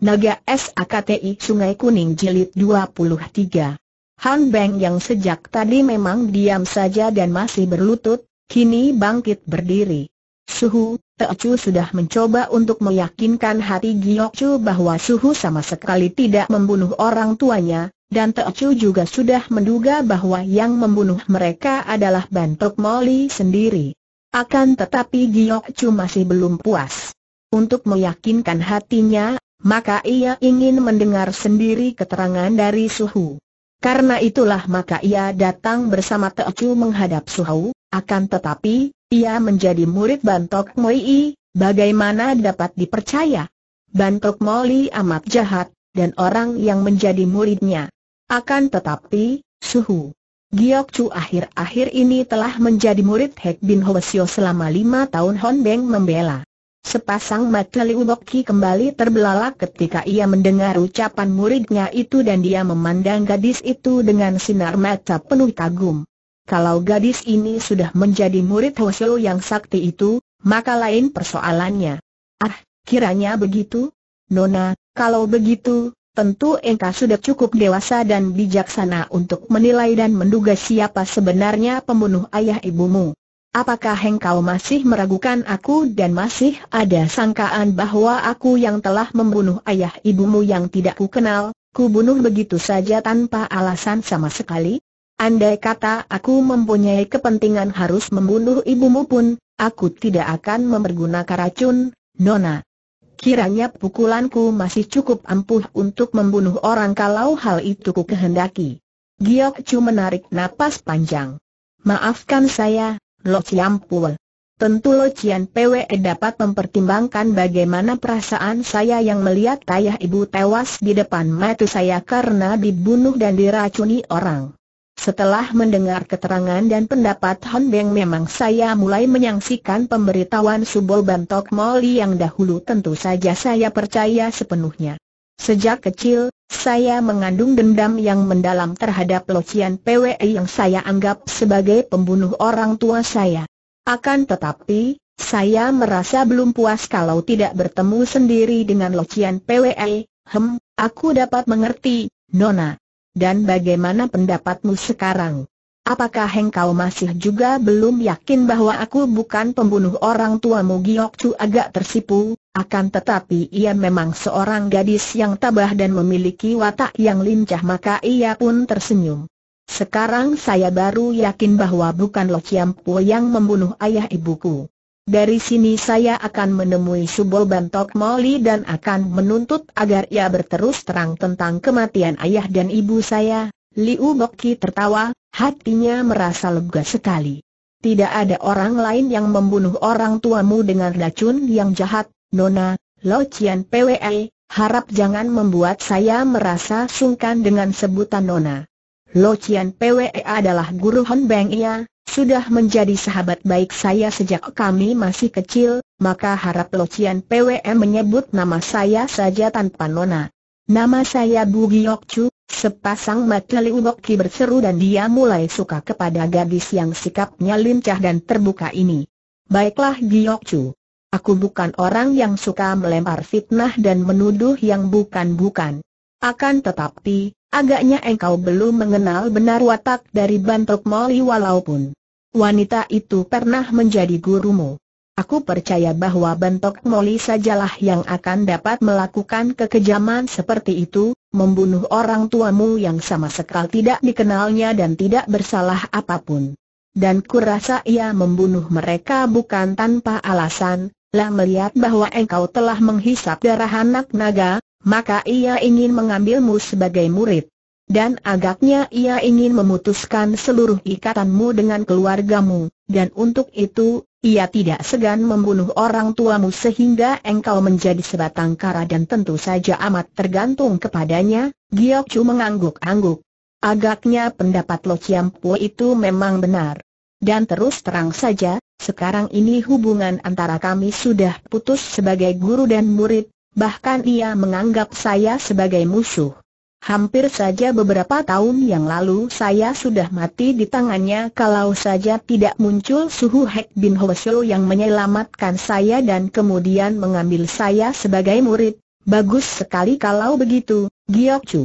Naga SAKTI Sungai Kuning Jilid 23 Han Beng yang sejak tadi memang diam saja dan masih berlutut, kini bangkit berdiri. Suhu, Teochu sudah mencoba untuk meyakinkan hati Giokcu bahwa Suhu sama sekali tidak membunuh orang tuanya, dan Teochu juga sudah menduga bahwa yang membunuh mereka adalah Bantok Moli sendiri. Akan tetapi Giokcu masih belum puas. Untuk meyakinkan hatinya, maka ia ingin mendengar sendiri keterangan dari Suhu. Karena itulah maka ia datang bersama Teochu menghadap Suhu, akan tetapi, ia menjadi murid Bantok Moi, bagaimana dapat dipercaya? Bantok Moi amat jahat, dan orang yang menjadi muridnya. Akan tetapi, Suhu. Giok Chu akhir-akhir ini telah menjadi murid Hek Bin Hwasyo selama lima tahun Hon Beng membela. Sepasang mata Liu kembali terbelalak ketika ia mendengar ucapan muridnya itu dan dia memandang gadis itu dengan sinar mata penuh kagum. Kalau gadis ini sudah menjadi murid Hoseo yang sakti itu, maka lain persoalannya. Ah, kiranya begitu? Nona, kalau begitu, tentu engkau sudah cukup dewasa dan bijaksana untuk menilai dan menduga siapa sebenarnya pembunuh ayah ibumu. Apakah engkau masih meragukan aku dan masih ada sangkaan bahwa aku yang telah membunuh ayah ibumu yang tidak ku kenal, ku bunuh begitu saja tanpa alasan sama sekali? Andai kata aku mempunyai kepentingan harus membunuh ibumu pun, aku tidak akan memergunakan racun, Nona. Kiranya pukulanku masih cukup ampuh untuk membunuh orang kalau hal itu ku kehendaki. Giok Chu menarik napas panjang. Maafkan saya, Lo Chiam Pul. Tentu Lo Chiam Pwe dapat mempertimbangkan bagaimana perasaan saya yang melihat ayah ibu tewas di depan mata saya karena dibunuh dan diracuni orang. Setelah mendengar keterangan dan pendapat Hon Beng memang saya mulai menyangsikan pemberitahuan Subol Bantok Moli yang dahulu tentu saja saya percaya sepenuhnya. Sejak kecil, saya mengandung dendam yang mendalam terhadap Locian PWI yang saya anggap sebagai pembunuh orang tua saya. Akan tetapi, saya merasa belum puas kalau tidak bertemu sendiri dengan Locian PWI. Hem, aku dapat mengerti, Nona. Dan bagaimana pendapatmu sekarang? Apakah engkau masih juga belum yakin bahwa aku bukan pembunuh orang tuamu Giok Chu agak tersipu, akan tetapi ia memang seorang gadis yang tabah dan memiliki watak yang lincah maka ia pun tersenyum. Sekarang saya baru yakin bahwa bukan Lo Chiam Po yang membunuh ayah ibuku. Dari sini saya akan menemui Subol Bantok Moli dan akan menuntut agar ia berterus terang tentang kematian ayah dan ibu saya. Liu Boki tertawa, hatinya merasa lega sekali. Tidak ada orang lain yang membunuh orang tuamu dengan racun yang jahat, Nona, Lo Cian PWE, harap jangan membuat saya merasa sungkan dengan sebutan Nona. Lo Cian PWE adalah guru Hon Beng Ia, sudah menjadi sahabat baik saya sejak kami masih kecil, maka harap Lo Cian PWE menyebut nama saya saja tanpa Nona. Nama saya Bu Giyok Chu, Sepasang mata Liu berseru dan dia mulai suka kepada gadis yang sikapnya lincah dan terbuka ini. Baiklah Giok Chu. Aku bukan orang yang suka melempar fitnah dan menuduh yang bukan-bukan. Akan tetapi, agaknya engkau belum mengenal benar watak dari Bantok Moli walaupun wanita itu pernah menjadi gurumu. Aku percaya bahwa bentok Molly sajalah yang akan dapat melakukan kekejaman seperti itu, membunuh orang tuamu yang sama sekali tidak dikenalnya dan tidak bersalah apapun. Dan kurasa ia membunuh mereka bukan tanpa alasan, lah melihat bahwa engkau telah menghisap darah anak naga, maka ia ingin mengambilmu sebagai murid. Dan agaknya ia ingin memutuskan seluruh ikatanmu dengan keluargamu, dan untuk itu, ia tidak segan membunuh orang tuamu sehingga engkau menjadi sebatang kara dan tentu saja amat tergantung kepadanya, Giok Chu mengangguk-angguk. Agaknya pendapat Lo Chiam Po itu memang benar. Dan terus terang saja, sekarang ini hubungan antara kami sudah putus sebagai guru dan murid, bahkan ia menganggap saya sebagai musuh. Hampir saja beberapa tahun yang lalu saya sudah mati di tangannya kalau saja tidak muncul Suhu Hek Bin Hwasyo yang menyelamatkan saya dan kemudian mengambil saya sebagai murid. Bagus sekali kalau begitu, Giok Chu.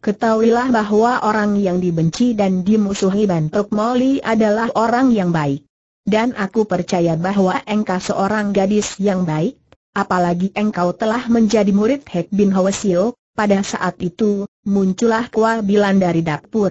Ketahuilah bahwa orang yang dibenci dan dimusuhi Bantok Moli adalah orang yang baik. Dan aku percaya bahwa engkau seorang gadis yang baik, apalagi engkau telah menjadi murid Hek Bin Hwasyo, pada saat itu, muncullah kuah bilan dari dapur.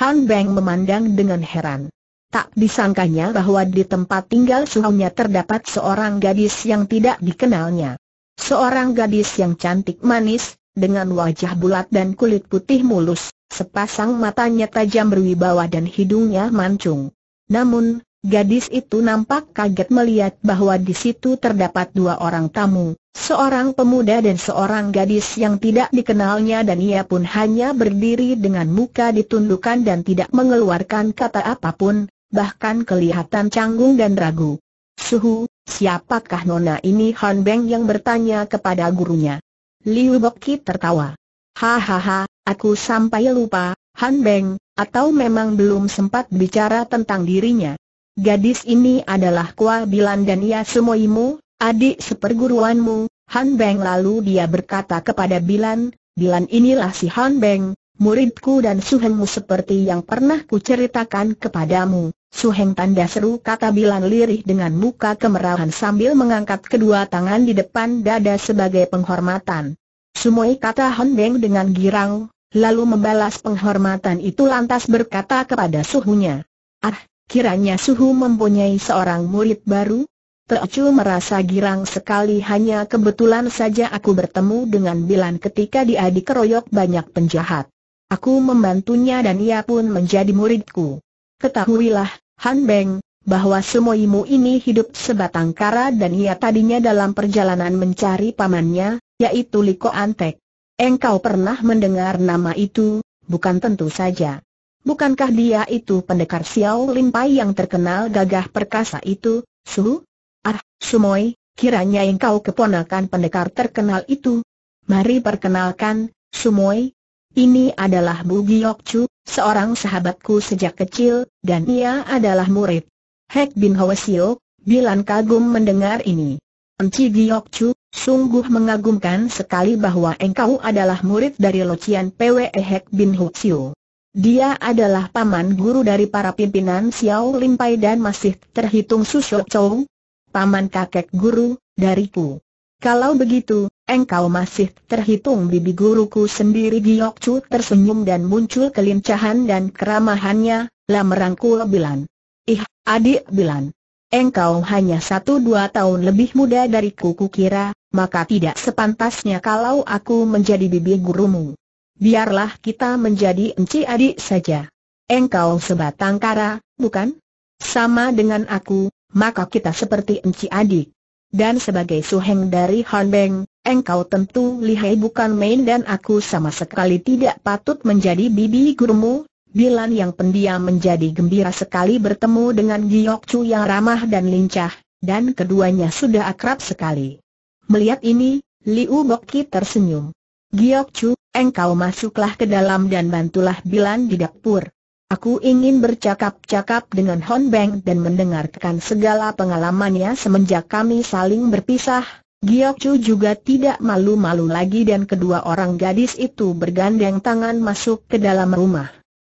Han Beng memandang dengan heran. Tak disangkanya bahwa di tempat tinggal suhunya terdapat seorang gadis yang tidak dikenalnya. Seorang gadis yang cantik manis, dengan wajah bulat dan kulit putih mulus, sepasang matanya tajam berwibawa dan hidungnya mancung. Namun, gadis itu nampak kaget melihat bahwa di situ terdapat dua orang tamu, Seorang pemuda dan seorang gadis yang tidak dikenalnya dan ia pun hanya berdiri dengan muka ditundukkan dan tidak mengeluarkan kata apapun, bahkan kelihatan canggung dan ragu. Suhu, siapakah nona ini Han Beng yang bertanya kepada gurunya? Liu Boki tertawa. Hahaha, aku sampai lupa, Han Beng, atau memang belum sempat bicara tentang dirinya. Gadis ini adalah Kua Bilan dan ia semua semoimu, Adik seperguruanmu, Han Beng lalu dia berkata kepada Bilan, Bilan inilah si Han Beng, muridku dan suhengmu seperti yang pernah kuceritakan kepadamu. Suheng tanda seru kata Bilan lirih dengan muka kemerahan sambil mengangkat kedua tangan di depan dada sebagai penghormatan. Sumoi kata Han Beng dengan girang, lalu membalas penghormatan itu lantas berkata kepada suhunya. Ah, kiranya suhu mempunyai seorang murid baru, Teocu merasa girang sekali hanya kebetulan saja aku bertemu dengan Bilan ketika dia dikeroyok banyak penjahat. Aku membantunya dan ia pun menjadi muridku. Ketahuilah, Han Beng, bahwa semuimu ini hidup sebatang kara dan ia tadinya dalam perjalanan mencari pamannya, yaitu Liko Antek. Engkau pernah mendengar nama itu, bukan tentu saja. Bukankah dia itu pendekar Xiao Limpai yang terkenal gagah perkasa itu, Su? Ah, Sumoy, kiranya engkau keponakan pendekar terkenal itu. Mari perkenalkan, Sumoy. Ini adalah Bu Chu, seorang sahabatku sejak kecil, dan ia adalah murid. Hek Bin Hwasio, Bilan kagum mendengar ini. Enci Chu, sungguh mengagumkan sekali bahwa engkau adalah murid dari Locian PWE Hek Bin Hwasio. Dia adalah paman guru dari para pimpinan Xiao Limpai dan masih terhitung susuk Chou paman kakek guru, dariku. Kalau begitu, engkau masih terhitung bibi guruku sendiri Giyok Chu tersenyum dan muncul kelincahan dan keramahannya, lah merangkul Bilan. Ih, adik Bilan. Engkau hanya satu dua tahun lebih muda dariku kuku kira, maka tidak sepantasnya kalau aku menjadi bibi gurumu. Biarlah kita menjadi enci adik saja. Engkau sebatang kara, bukan? Sama dengan aku, maka kita seperti enci adik. Dan sebagai suheng dari Han Beng, engkau tentu lihai bukan main dan aku sama sekali tidak patut menjadi bibi gurumu. Bilan yang pendiam menjadi gembira sekali bertemu dengan Giok Chu yang ramah dan lincah, dan keduanya sudah akrab sekali. Melihat ini, Liu Bokki tersenyum. Giok Chu, engkau masuklah ke dalam dan bantulah Bilan di dapur. Aku ingin bercakap-cakap dengan Hon Beng dan mendengarkan segala pengalamannya semenjak kami saling berpisah. Giok Chu juga tidak malu-malu lagi dan kedua orang gadis itu bergandeng tangan masuk ke dalam rumah.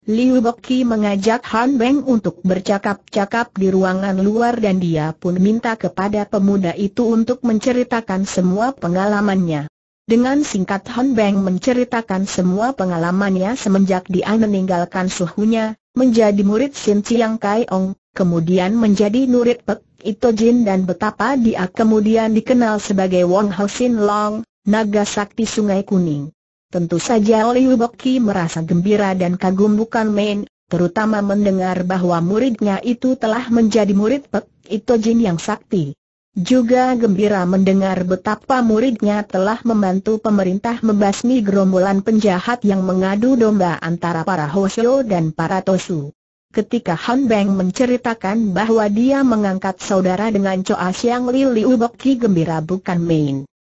Liu Boki mengajak Han Beng untuk bercakap-cakap di ruangan luar dan dia pun minta kepada pemuda itu untuk menceritakan semua pengalamannya. Dengan singkat Han Beng menceritakan semua pengalamannya semenjak dia meninggalkan suhunya, menjadi murid Sin Chiang Kai Ong, kemudian menjadi murid Pek Ito Jin dan betapa dia kemudian dikenal sebagai Wong Ho Sin Long, naga sakti Sungai Kuning. Tentu saja Liu Boki merasa gembira dan kagum bukan main, terutama mendengar bahwa muridnya itu telah menjadi murid Pek Ito Jin yang sakti. Juga gembira mendengar betapa muridnya telah membantu pemerintah membasmi gerombolan penjahat yang mengadu domba antara para Hoshio dan para Tosu. Ketika Han Beng menceritakan bahwa dia mengangkat saudara dengan Choa Siang Li Liu gembira bukan main.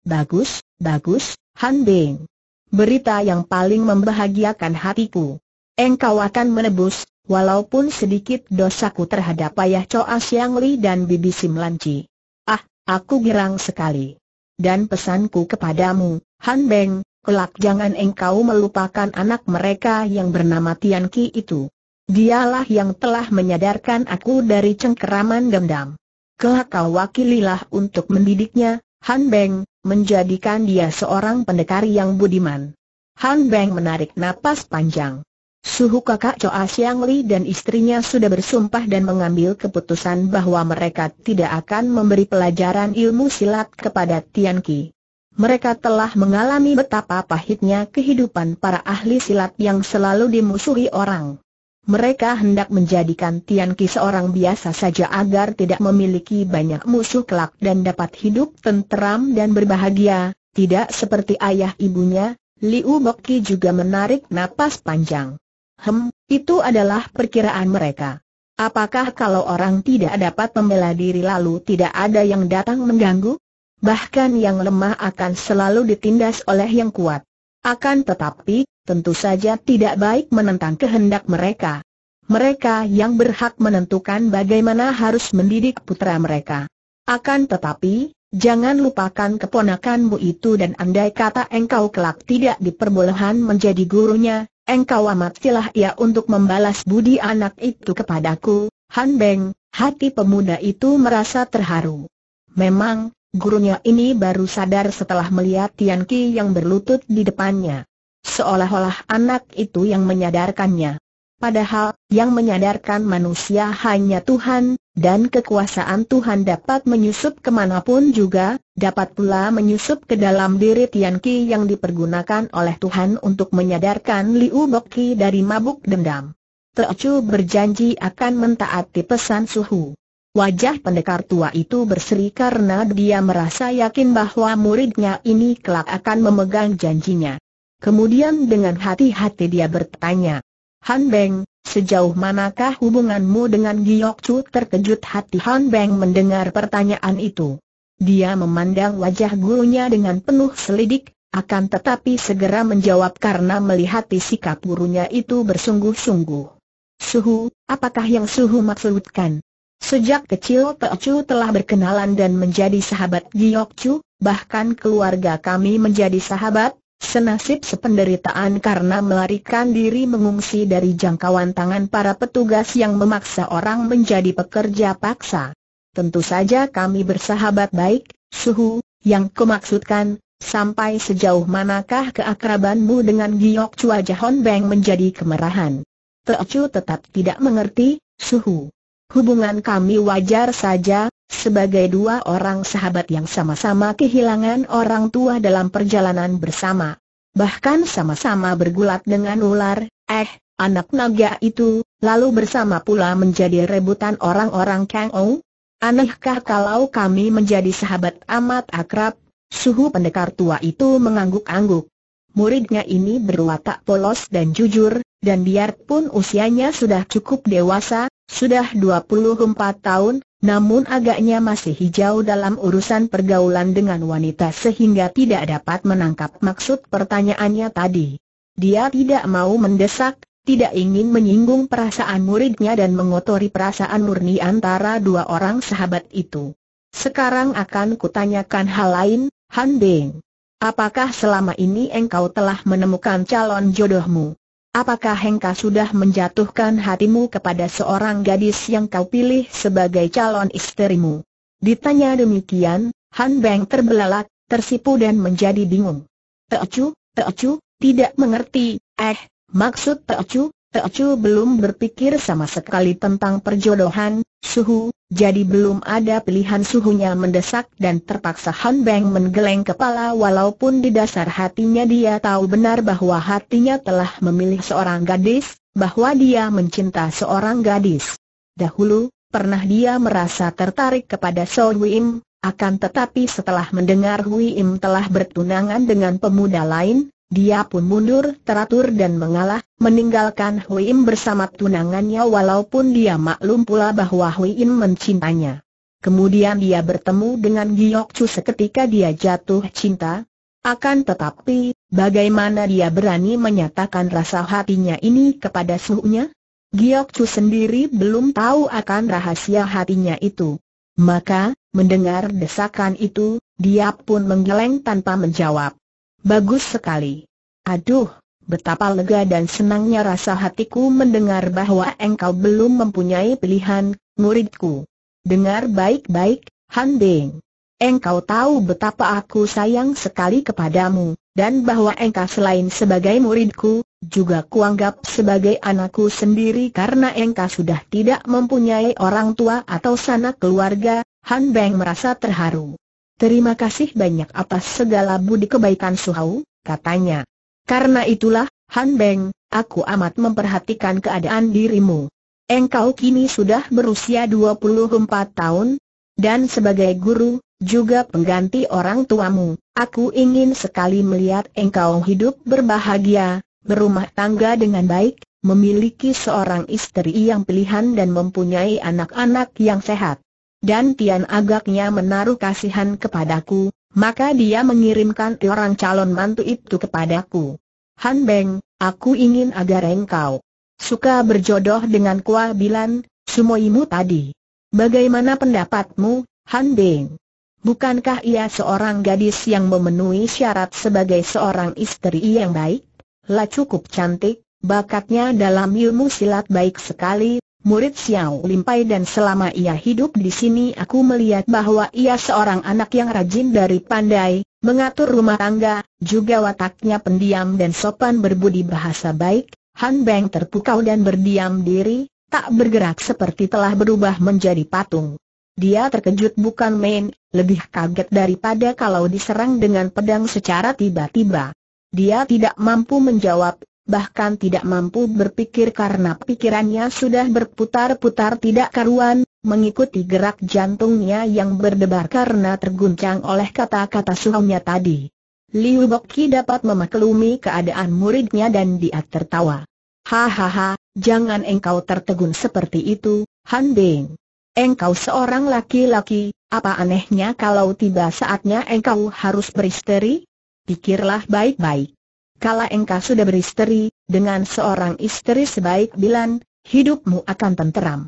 Bagus, bagus, Han Beng. Berita yang paling membahagiakan hatiku. Engkau akan menebus, walaupun sedikit dosaku terhadap ayah Choa Siang Li dan bibi Simlanci. Aku girang sekali. Dan pesanku kepadamu, Han Beng, kelak jangan engkau melupakan anak mereka yang bernama Tian Ki itu. Dialah yang telah menyadarkan aku dari cengkeraman dendam. Kelak kau wakililah untuk mendidiknya, Han Beng, menjadikan dia seorang pendekar yang budiman. Han Beng menarik napas panjang. Suhu kakak Choa Siang Li dan istrinya sudah bersumpah dan mengambil keputusan bahwa mereka tidak akan memberi pelajaran ilmu silat kepada Tian Ki. Mereka telah mengalami betapa pahitnya kehidupan para ahli silat yang selalu dimusuhi orang. Mereka hendak menjadikan Tian Ki seorang biasa saja agar tidak memiliki banyak musuh kelak dan dapat hidup tenteram dan berbahagia, tidak seperti ayah ibunya, Liu Boki juga menarik napas panjang. Hem, itu adalah perkiraan mereka. Apakah kalau orang tidak dapat membela diri lalu tidak ada yang datang mengganggu? Bahkan yang lemah akan selalu ditindas oleh yang kuat. Akan tetapi, tentu saja tidak baik menentang kehendak mereka. Mereka yang berhak menentukan bagaimana harus mendidik putra mereka. Akan tetapi, jangan lupakan keponakanmu itu dan andai kata engkau kelak tidak diperbolehkan menjadi gurunya, engkau amat silah ia untuk membalas budi anak itu kepadaku, Han Beng, hati pemuda itu merasa terharu. Memang, gurunya ini baru sadar setelah melihat Tian Ki yang berlutut di depannya. Seolah-olah anak itu yang menyadarkannya. Padahal, yang menyadarkan manusia hanya Tuhan, dan kekuasaan Tuhan dapat menyusup kemanapun juga, dapat pula menyusup ke dalam diri Tian Qi yang dipergunakan oleh Tuhan untuk menyadarkan Liu Boki Qi dari mabuk dendam. Teocu berjanji akan mentaati pesan suhu. Wajah pendekar tua itu berseri karena dia merasa yakin bahwa muridnya ini kelak akan memegang janjinya. Kemudian dengan hati-hati dia bertanya, Han Beng, sejauh manakah hubunganmu dengan Giok Chu? Terkejut hati Han Beng mendengar pertanyaan itu. Dia memandang wajah gurunya dengan penuh selidik, akan tetapi segera menjawab karena melihat sikap gurunya itu bersungguh-sungguh. Suhu, apakah yang Suhu maksudkan? Sejak kecil Teo Chu telah berkenalan dan menjadi sahabat Giok Chu, bahkan keluarga kami menjadi sahabat, Senasib sependeritaan karena melarikan diri mengungsi dari jangkauan tangan para petugas yang memaksa orang menjadi pekerja paksa. Tentu saja kami bersahabat baik, Suhu, yang kumaksudkan, sampai sejauh manakah keakrabanmu dengan Giok Cua Jahon Beng menjadi kemerahan. Teocu tetap tidak mengerti, Suhu. Hubungan kami wajar saja, sebagai dua orang sahabat yang sama-sama kehilangan orang tua dalam perjalanan bersama Bahkan sama-sama bergulat dengan ular, eh, anak naga itu, lalu bersama pula menjadi rebutan orang-orang Kang Ong Anehkah kalau kami menjadi sahabat amat akrab? Suhu pendekar tua itu mengangguk-angguk. Muridnya ini berwatak polos dan jujur, dan biarpun usianya sudah cukup dewasa, sudah 24 tahun, namun agaknya masih hijau dalam urusan pergaulan dengan wanita sehingga tidak dapat menangkap maksud pertanyaannya tadi. Dia tidak mau mendesak, tidak ingin menyinggung perasaan muridnya dan mengotori perasaan murni antara dua orang sahabat itu. Sekarang akan kutanyakan hal lain, Han Beng. Apakah selama ini engkau telah menemukan calon jodohmu? Apakah Hengka sudah menjatuhkan hatimu kepada seorang gadis yang kau pilih sebagai calon istrimu? Ditanya demikian, Han Beng terbelalak, tersipu dan menjadi bingung. Teocu, Teocu, tidak mengerti, eh, maksud Teocu, Teocu belum berpikir sama sekali tentang perjodohan, suhu, jadi belum ada pilihan suhunya mendesak dan terpaksa Han Beng menggeleng kepala walaupun di dasar hatinya dia tahu benar bahwa hatinya telah memilih seorang gadis, bahwa dia mencinta seorang gadis. Dahulu, pernah dia merasa tertarik kepada So Wim, akan tetapi setelah mendengar Wim telah bertunangan dengan pemuda lain, dia pun mundur teratur dan mengalah, meninggalkan Hui Im bersama tunangannya walaupun dia maklum pula bahwa Hui Im mencintanya. Kemudian dia bertemu dengan Giok Chu seketika dia jatuh cinta. Akan tetapi, bagaimana dia berani menyatakan rasa hatinya ini kepada suhunya? Giok Chu sendiri belum tahu akan rahasia hatinya itu. Maka, mendengar desakan itu, dia pun menggeleng tanpa menjawab. Bagus sekali. Aduh, betapa lega dan senangnya rasa hatiku mendengar bahwa engkau belum mempunyai pilihan, muridku. Dengar baik-baik, Han Bing. Engkau tahu betapa aku sayang sekali kepadamu, dan bahwa engkau selain sebagai muridku, juga kuanggap sebagai anakku sendiri karena engkau sudah tidak mempunyai orang tua atau sanak keluarga, Han Beng merasa terharu. Terima kasih banyak atas segala budi kebaikan Suhau, katanya. Karena itulah, Han Beng, aku amat memperhatikan keadaan dirimu. Engkau kini sudah berusia 24 tahun, dan sebagai guru, juga pengganti orang tuamu, aku ingin sekali melihat engkau hidup berbahagia, berumah tangga dengan baik, memiliki seorang istri yang pilihan dan mempunyai anak-anak yang sehat dan Tian agaknya menaruh kasihan kepadaku, maka dia mengirimkan orang calon mantu itu kepadaku. Han Beng, aku ingin agar engkau suka berjodoh dengan Kua Bilan, sumoimu tadi. Bagaimana pendapatmu, Han Beng? Bukankah ia seorang gadis yang memenuhi syarat sebagai seorang istri yang baik? La cukup cantik, bakatnya dalam ilmu silat baik sekali, murid Xiao Limpai dan selama ia hidup di sini aku melihat bahwa ia seorang anak yang rajin dari pandai, mengatur rumah tangga, juga wataknya pendiam dan sopan berbudi bahasa baik, Han Beng terpukau dan berdiam diri, tak bergerak seperti telah berubah menjadi patung. Dia terkejut bukan main, lebih kaget daripada kalau diserang dengan pedang secara tiba-tiba. Dia tidak mampu menjawab bahkan tidak mampu berpikir karena pikirannya sudah berputar-putar tidak karuan, mengikuti gerak jantungnya yang berdebar karena terguncang oleh kata-kata suhunya tadi. Liu Boki dapat memaklumi keadaan muridnya dan dia tertawa. Hahaha, jangan engkau tertegun seperti itu, Han Bing. Engkau seorang laki-laki, apa anehnya kalau tiba saatnya engkau harus beristeri? Pikirlah baik-baik. Kala engkau sudah beristeri, dengan seorang istri sebaik Bilan, hidupmu akan tenteram.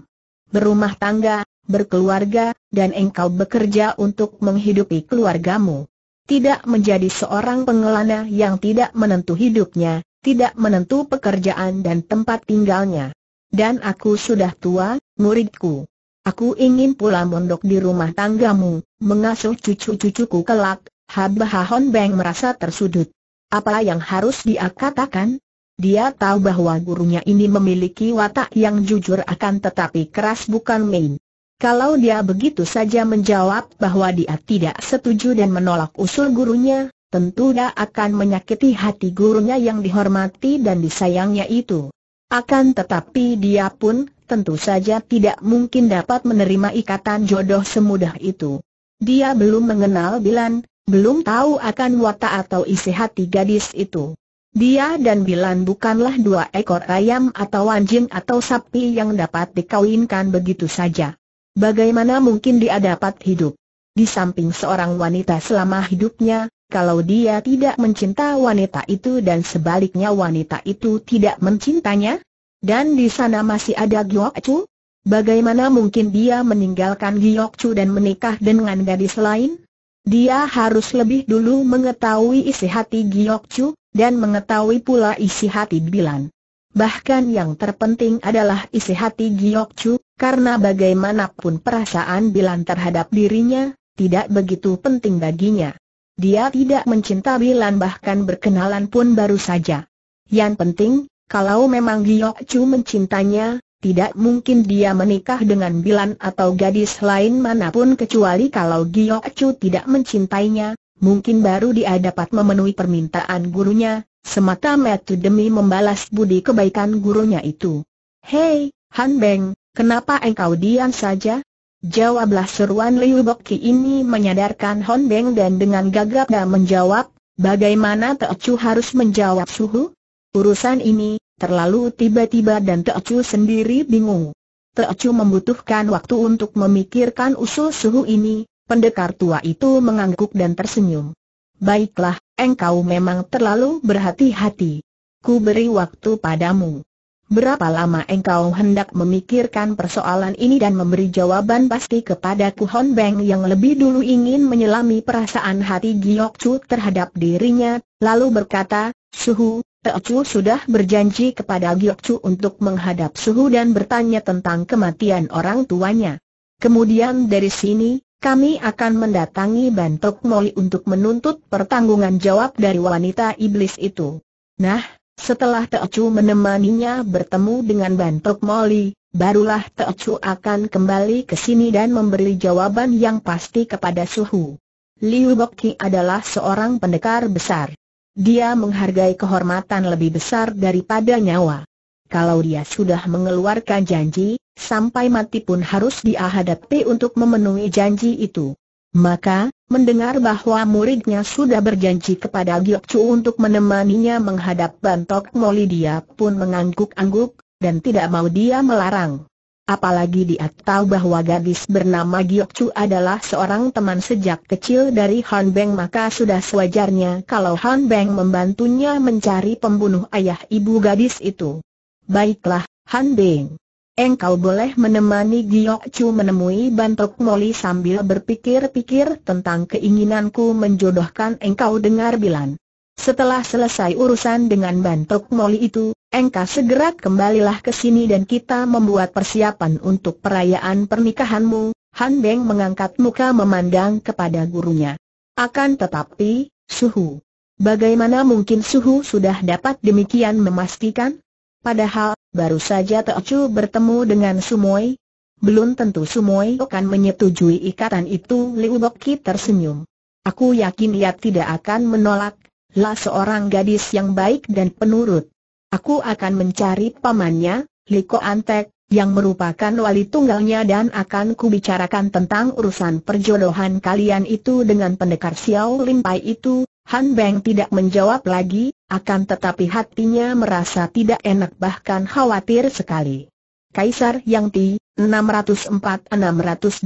Berumah tangga, berkeluarga, dan engkau bekerja untuk menghidupi keluargamu. Tidak menjadi seorang pengelana yang tidak menentu hidupnya, tidak menentu pekerjaan dan tempat tinggalnya. Dan aku sudah tua, muridku. Aku ingin pula mondok di rumah tanggamu, mengasuh cucu-cucuku kelak, Habahahon Beng merasa tersudut. Apa yang harus dia katakan? Dia tahu bahwa gurunya ini memiliki watak yang jujur akan tetapi keras bukan main. Kalau dia begitu saja menjawab bahwa dia tidak setuju dan menolak usul gurunya, tentu dia akan menyakiti hati gurunya yang dihormati dan disayangnya itu. Akan tetapi dia pun tentu saja tidak mungkin dapat menerima ikatan jodoh semudah itu. Dia belum mengenal Bilan, belum tahu akan watak atau isi hati gadis itu. Dia dan Bilan bukanlah dua ekor ayam atau anjing atau sapi yang dapat dikawinkan begitu saja. Bagaimana mungkin dia dapat hidup? Di samping seorang wanita selama hidupnya, kalau dia tidak mencinta wanita itu dan sebaliknya wanita itu tidak mencintanya? Dan di sana masih ada Giok Chu? Bagaimana mungkin dia meninggalkan Giok Chu dan menikah dengan gadis lain? Dia harus lebih dulu mengetahui isi hati Giok Chu, dan mengetahui pula isi hati Bilan. Bahkan yang terpenting adalah isi hati Giok Chu, karena bagaimanapun perasaan Bilan terhadap dirinya, tidak begitu penting baginya. Dia tidak mencinta Bilan bahkan berkenalan pun baru saja. Yang penting, kalau memang Giok Chu mencintanya, tidak mungkin dia menikah dengan Bilan atau gadis lain manapun kecuali kalau Gio Chu tidak mencintainya, mungkin baru dia dapat memenuhi permintaan gurunya, semata-mata demi membalas budi kebaikan gurunya itu. Hei, Han Beng, kenapa engkau diam saja? Jawablah seruan Liu Boki ini menyadarkan Hon Beng dan dengan gagap dia menjawab, bagaimana Chu harus menjawab suhu? Urusan ini, Terlalu tiba-tiba dan Teocu sendiri bingung. Teocu membutuhkan waktu untuk memikirkan usul suhu ini, pendekar tua itu mengangguk dan tersenyum. Baiklah, engkau memang terlalu berhati-hati. Ku beri waktu padamu. Berapa lama engkau hendak memikirkan persoalan ini dan memberi jawaban pasti kepada Ku Hon Beng yang lebih dulu ingin menyelami perasaan hati Giok Chu terhadap dirinya, lalu berkata, Suhu, Chu sudah berjanji kepada Chu untuk menghadap suhu dan bertanya tentang kematian orang tuanya. Kemudian dari sini, kami akan mendatangi Bantok Moli untuk menuntut pertanggungan jawab dari wanita iblis itu. Nah, setelah Chu menemaninya bertemu dengan Bantok Moli, barulah Chu akan kembali ke sini dan memberi jawaban yang pasti kepada Suhu. Liu Bokki adalah seorang pendekar besar. Dia menghargai kehormatan lebih besar daripada nyawa. Kalau dia sudah mengeluarkan janji, sampai mati pun harus dia hadapi untuk memenuhi janji itu. Maka, mendengar bahwa muridnya sudah berjanji kepada Giok Chu untuk menemaninya menghadap bantok Moli dia pun mengangguk-angguk, dan tidak mau dia melarang. Apalagi dia tahu bahwa gadis bernama Giok Chu adalah seorang teman sejak kecil dari Han Beng maka sudah sewajarnya kalau Han Beng membantunya mencari pembunuh ayah ibu gadis itu. Baiklah, Han Beng. Engkau boleh menemani Giok Chu menemui Bantok Moli sambil berpikir-pikir tentang keinginanku menjodohkan engkau dengar Bilan. Setelah selesai urusan dengan Bantok Moli itu, engkau segera kembalilah ke sini dan kita membuat persiapan untuk perayaan pernikahanmu. Han Beng mengangkat muka memandang kepada gurunya. Akan tetapi, Suhu. Bagaimana mungkin Suhu sudah dapat demikian memastikan? Padahal, baru saja Teochu bertemu dengan Sumoi. Belum tentu Sumoi akan menyetujui ikatan itu Liu Boki tersenyum. Aku yakin ia tidak akan menolak, lah seorang gadis yang baik dan penurut. Aku akan mencari pamannya, Liko Antek, yang merupakan wali tunggalnya dan akan kubicarakan tentang urusan perjodohan kalian itu dengan pendekar Xiao Lim itu, Han Beng tidak menjawab lagi, akan tetapi hatinya merasa tidak enak bahkan khawatir sekali. Kaisar Yang Ti, 604-618,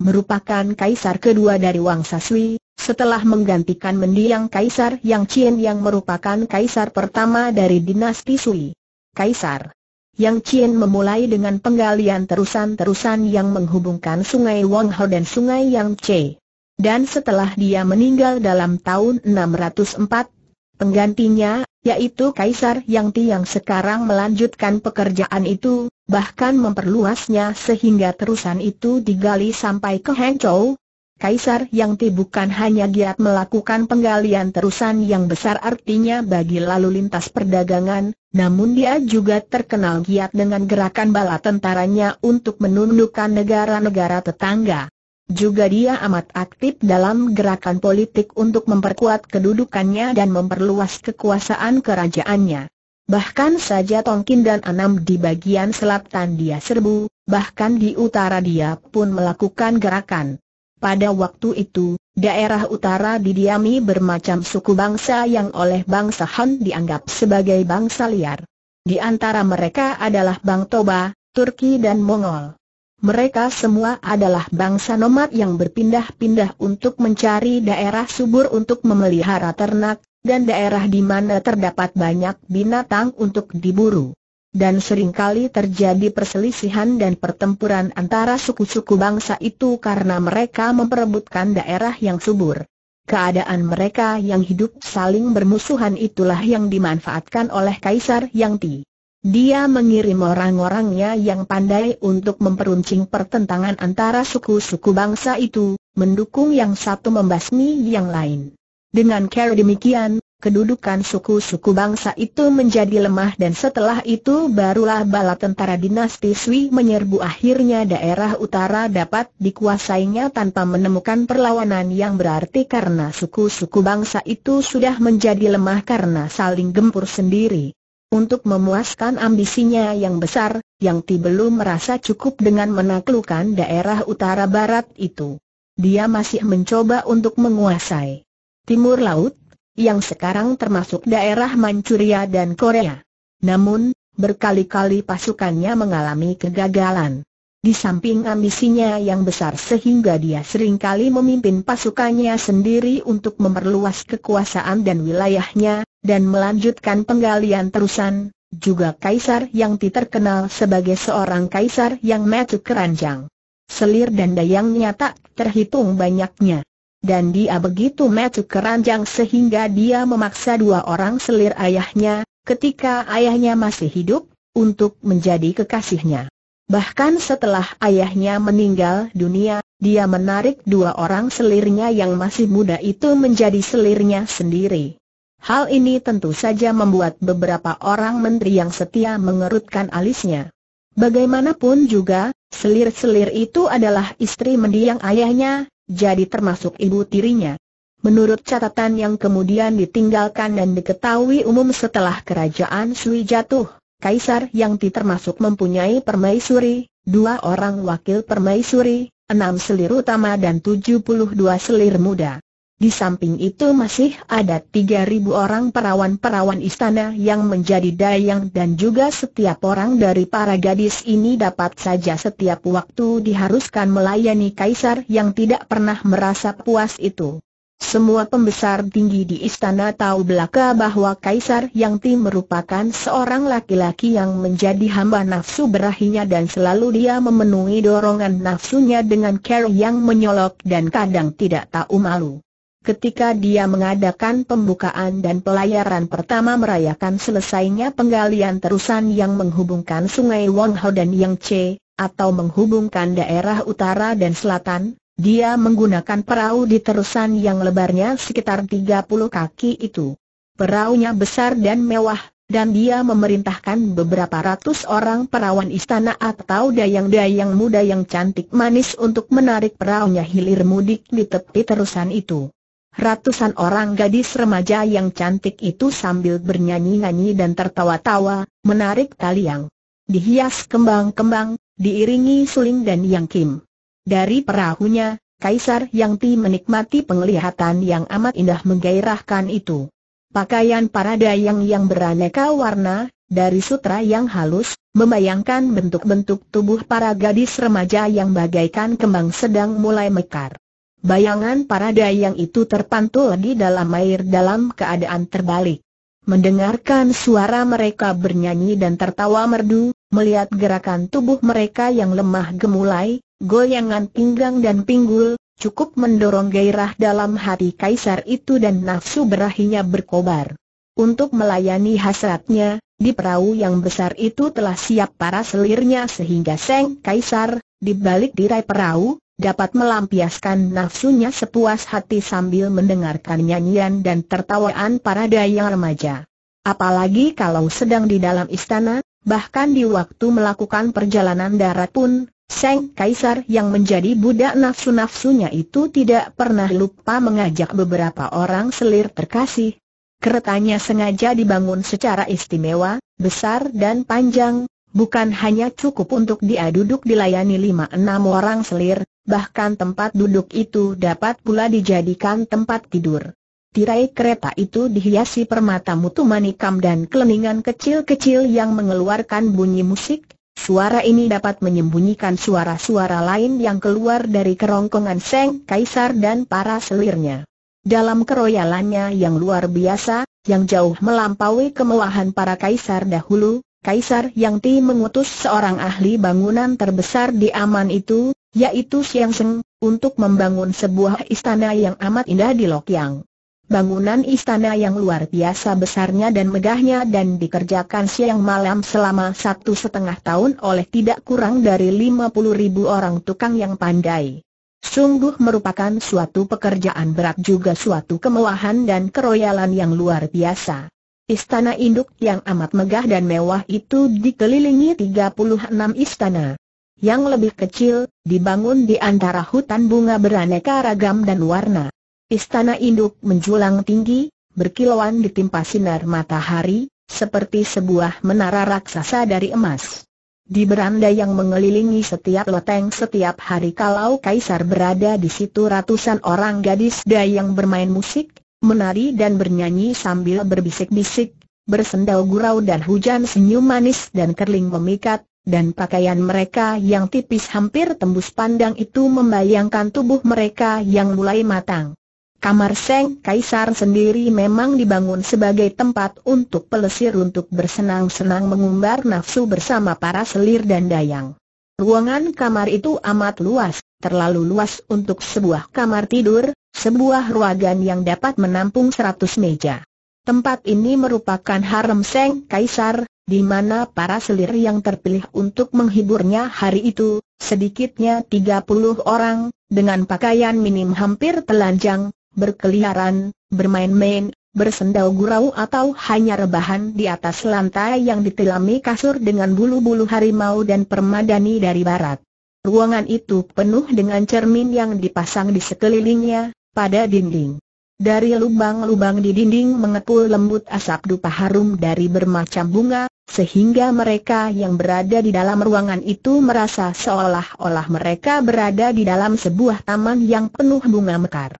merupakan kaisar kedua dari Wangsa Sui, setelah menggantikan mendiang Kaisar Yang Chien yang merupakan Kaisar pertama dari dinasti Sui. Kaisar Yang Chien memulai dengan penggalian terusan-terusan yang menghubungkan sungai Wangho dan sungai Yang Che. Dan setelah dia meninggal dalam tahun 604, penggantinya, yaitu Kaisar Yang Ti yang sekarang melanjutkan pekerjaan itu, bahkan memperluasnya sehingga terusan itu digali sampai ke Hangzhou, Kaisar yang ti bukan hanya giat melakukan penggalian terusan yang besar artinya bagi lalu lintas perdagangan, namun dia juga terkenal giat dengan gerakan bala tentaranya untuk menundukkan negara-negara tetangga. Juga dia amat aktif dalam gerakan politik untuk memperkuat kedudukannya dan memperluas kekuasaan kerajaannya. Bahkan saja Tongkin dan Anam di bagian selatan dia serbu, bahkan di utara dia pun melakukan gerakan. Pada waktu itu, daerah utara didiami bermacam suku bangsa yang oleh bangsa Han dianggap sebagai bangsa liar. Di antara mereka adalah Bang Toba, Turki dan Mongol. Mereka semua adalah bangsa nomad yang berpindah-pindah untuk mencari daerah subur untuk memelihara ternak, dan daerah di mana terdapat banyak binatang untuk diburu dan seringkali terjadi perselisihan dan pertempuran antara suku-suku bangsa itu karena mereka memperebutkan daerah yang subur. Keadaan mereka yang hidup saling bermusuhan itulah yang dimanfaatkan oleh Kaisar Yang Ti. Dia mengirim orang-orangnya yang pandai untuk memperuncing pertentangan antara suku-suku bangsa itu, mendukung yang satu membasmi yang lain. Dengan cara demikian, kedudukan suku-suku bangsa itu menjadi lemah dan setelah itu barulah bala tentara dinasti Sui menyerbu akhirnya daerah utara dapat dikuasainya tanpa menemukan perlawanan yang berarti karena suku-suku bangsa itu sudah menjadi lemah karena saling gempur sendiri. Untuk memuaskan ambisinya yang besar, Yang Ti belum merasa cukup dengan menaklukkan daerah utara barat itu. Dia masih mencoba untuk menguasai timur laut, yang sekarang termasuk daerah Manchuria dan Korea. Namun, berkali-kali pasukannya mengalami kegagalan. Di samping ambisinya yang besar sehingga dia seringkali memimpin pasukannya sendiri untuk memperluas kekuasaan dan wilayahnya, dan melanjutkan penggalian terusan, juga kaisar yang terkenal sebagai seorang kaisar yang metu keranjang. Selir dan dayangnya tak terhitung banyaknya dan dia begitu metu keranjang sehingga dia memaksa dua orang selir ayahnya, ketika ayahnya masih hidup, untuk menjadi kekasihnya. Bahkan setelah ayahnya meninggal dunia, dia menarik dua orang selirnya yang masih muda itu menjadi selirnya sendiri. Hal ini tentu saja membuat beberapa orang menteri yang setia mengerutkan alisnya. Bagaimanapun juga, selir-selir itu adalah istri mendiang ayahnya, jadi termasuk ibu tirinya. Menurut catatan yang kemudian ditinggalkan dan diketahui umum setelah kerajaan Sui jatuh, Kaisar yang termasuk mempunyai permaisuri, dua orang wakil permaisuri, enam selir utama dan tujuh puluh dua selir muda. Di samping itu masih ada 3.000 orang perawan-perawan istana yang menjadi dayang dan juga setiap orang dari para gadis ini dapat saja setiap waktu diharuskan melayani kaisar yang tidak pernah merasa puas itu. Semua pembesar tinggi di istana tahu belaka bahwa kaisar yang ti merupakan seorang laki-laki yang menjadi hamba nafsu berahinya dan selalu dia memenuhi dorongan nafsunya dengan cara yang menyolok dan kadang tidak tahu malu. Ketika dia mengadakan pembukaan dan pelayaran pertama merayakan selesainya penggalian terusan yang menghubungkan sungai Ho dan Yang Che, atau menghubungkan daerah utara dan selatan, dia menggunakan perahu di terusan yang lebarnya sekitar 30 kaki itu. Perahunya besar dan mewah, dan dia memerintahkan beberapa ratus orang perawan istana atau dayang-dayang muda yang cantik manis untuk menarik perahunya hilir mudik di tepi terusan itu ratusan orang gadis remaja yang cantik itu sambil bernyanyi-nyanyi dan tertawa-tawa, menarik tali yang Dihias kembang-kembang, diiringi suling dan yang kim. Dari perahunya, Kaisar Yang Ti menikmati penglihatan yang amat indah menggairahkan itu. Pakaian para dayang yang beraneka warna, dari sutra yang halus, membayangkan bentuk-bentuk tubuh para gadis remaja yang bagaikan kembang sedang mulai mekar. Bayangan para dayang itu terpantul di dalam air dalam keadaan terbalik. Mendengarkan suara mereka bernyanyi dan tertawa merdu, melihat gerakan tubuh mereka yang lemah gemulai, goyangan pinggang dan pinggul, cukup mendorong gairah dalam hati kaisar itu dan nafsu berahinya berkobar. Untuk melayani hasratnya, di perahu yang besar itu telah siap para selirnya sehingga Seng Kaisar, di balik tirai perahu, dapat melampiaskan nafsunya sepuas hati sambil mendengarkan nyanyian dan tertawaan para daya remaja. Apalagi kalau sedang di dalam istana, bahkan di waktu melakukan perjalanan darat pun, Seng Kaisar yang menjadi budak nafsu-nafsunya itu tidak pernah lupa mengajak beberapa orang selir terkasih. Keretanya sengaja dibangun secara istimewa, besar dan panjang, bukan hanya cukup untuk dia duduk dilayani lima enam orang selir, bahkan tempat duduk itu dapat pula dijadikan tempat tidur. Tirai kereta itu dihiasi permata mutu manikam dan keleningan kecil-kecil yang mengeluarkan bunyi musik, Suara ini dapat menyembunyikan suara-suara lain yang keluar dari kerongkongan Seng Kaisar dan para selirnya. Dalam keroyalannya yang luar biasa, yang jauh melampaui kemewahan para kaisar dahulu, Kaisar Yang Ti mengutus seorang ahli bangunan terbesar di Aman itu, yaitu siang Seng, untuk membangun sebuah istana yang amat indah di Lokyang. Bangunan istana yang luar biasa besarnya dan megahnya dan dikerjakan siang malam selama satu setengah tahun oleh tidak kurang dari 50 ribu orang tukang yang pandai. Sungguh merupakan suatu pekerjaan berat juga suatu kemewahan dan keroyalan yang luar biasa. Istana induk yang amat megah dan mewah itu dikelilingi 36 istana yang lebih kecil, dibangun di antara hutan bunga beraneka ragam dan warna. Istana induk menjulang tinggi, berkilauan ditimpa sinar matahari, seperti sebuah menara raksasa dari emas. Di beranda yang mengelilingi setiap loteng setiap hari kalau kaisar berada di situ ratusan orang gadis dayang bermain musik, menari dan bernyanyi sambil berbisik-bisik, bersendau gurau dan hujan senyum manis dan kerling memikat, dan pakaian mereka yang tipis hampir tembus pandang itu membayangkan tubuh mereka yang mulai matang. Kamar Seng Kaisar sendiri memang dibangun sebagai tempat untuk pelesir untuk bersenang-senang mengumbar nafsu bersama para selir dan dayang. Ruangan kamar itu amat luas, terlalu luas untuk sebuah kamar tidur, sebuah ruangan yang dapat menampung seratus meja. Tempat ini merupakan harem Seng Kaisar, di mana para selir yang terpilih untuk menghiburnya hari itu, sedikitnya 30 orang, dengan pakaian minim hampir telanjang, berkeliaran, bermain-main, bersendau gurau atau hanya rebahan di atas lantai yang ditelami kasur dengan bulu-bulu harimau dan permadani dari barat. Ruangan itu penuh dengan cermin yang dipasang di sekelilingnya, pada dinding. Dari lubang-lubang di dinding mengepul lembut asap dupa harum dari bermacam bunga, sehingga mereka yang berada di dalam ruangan itu merasa seolah-olah mereka berada di dalam sebuah taman yang penuh bunga mekar.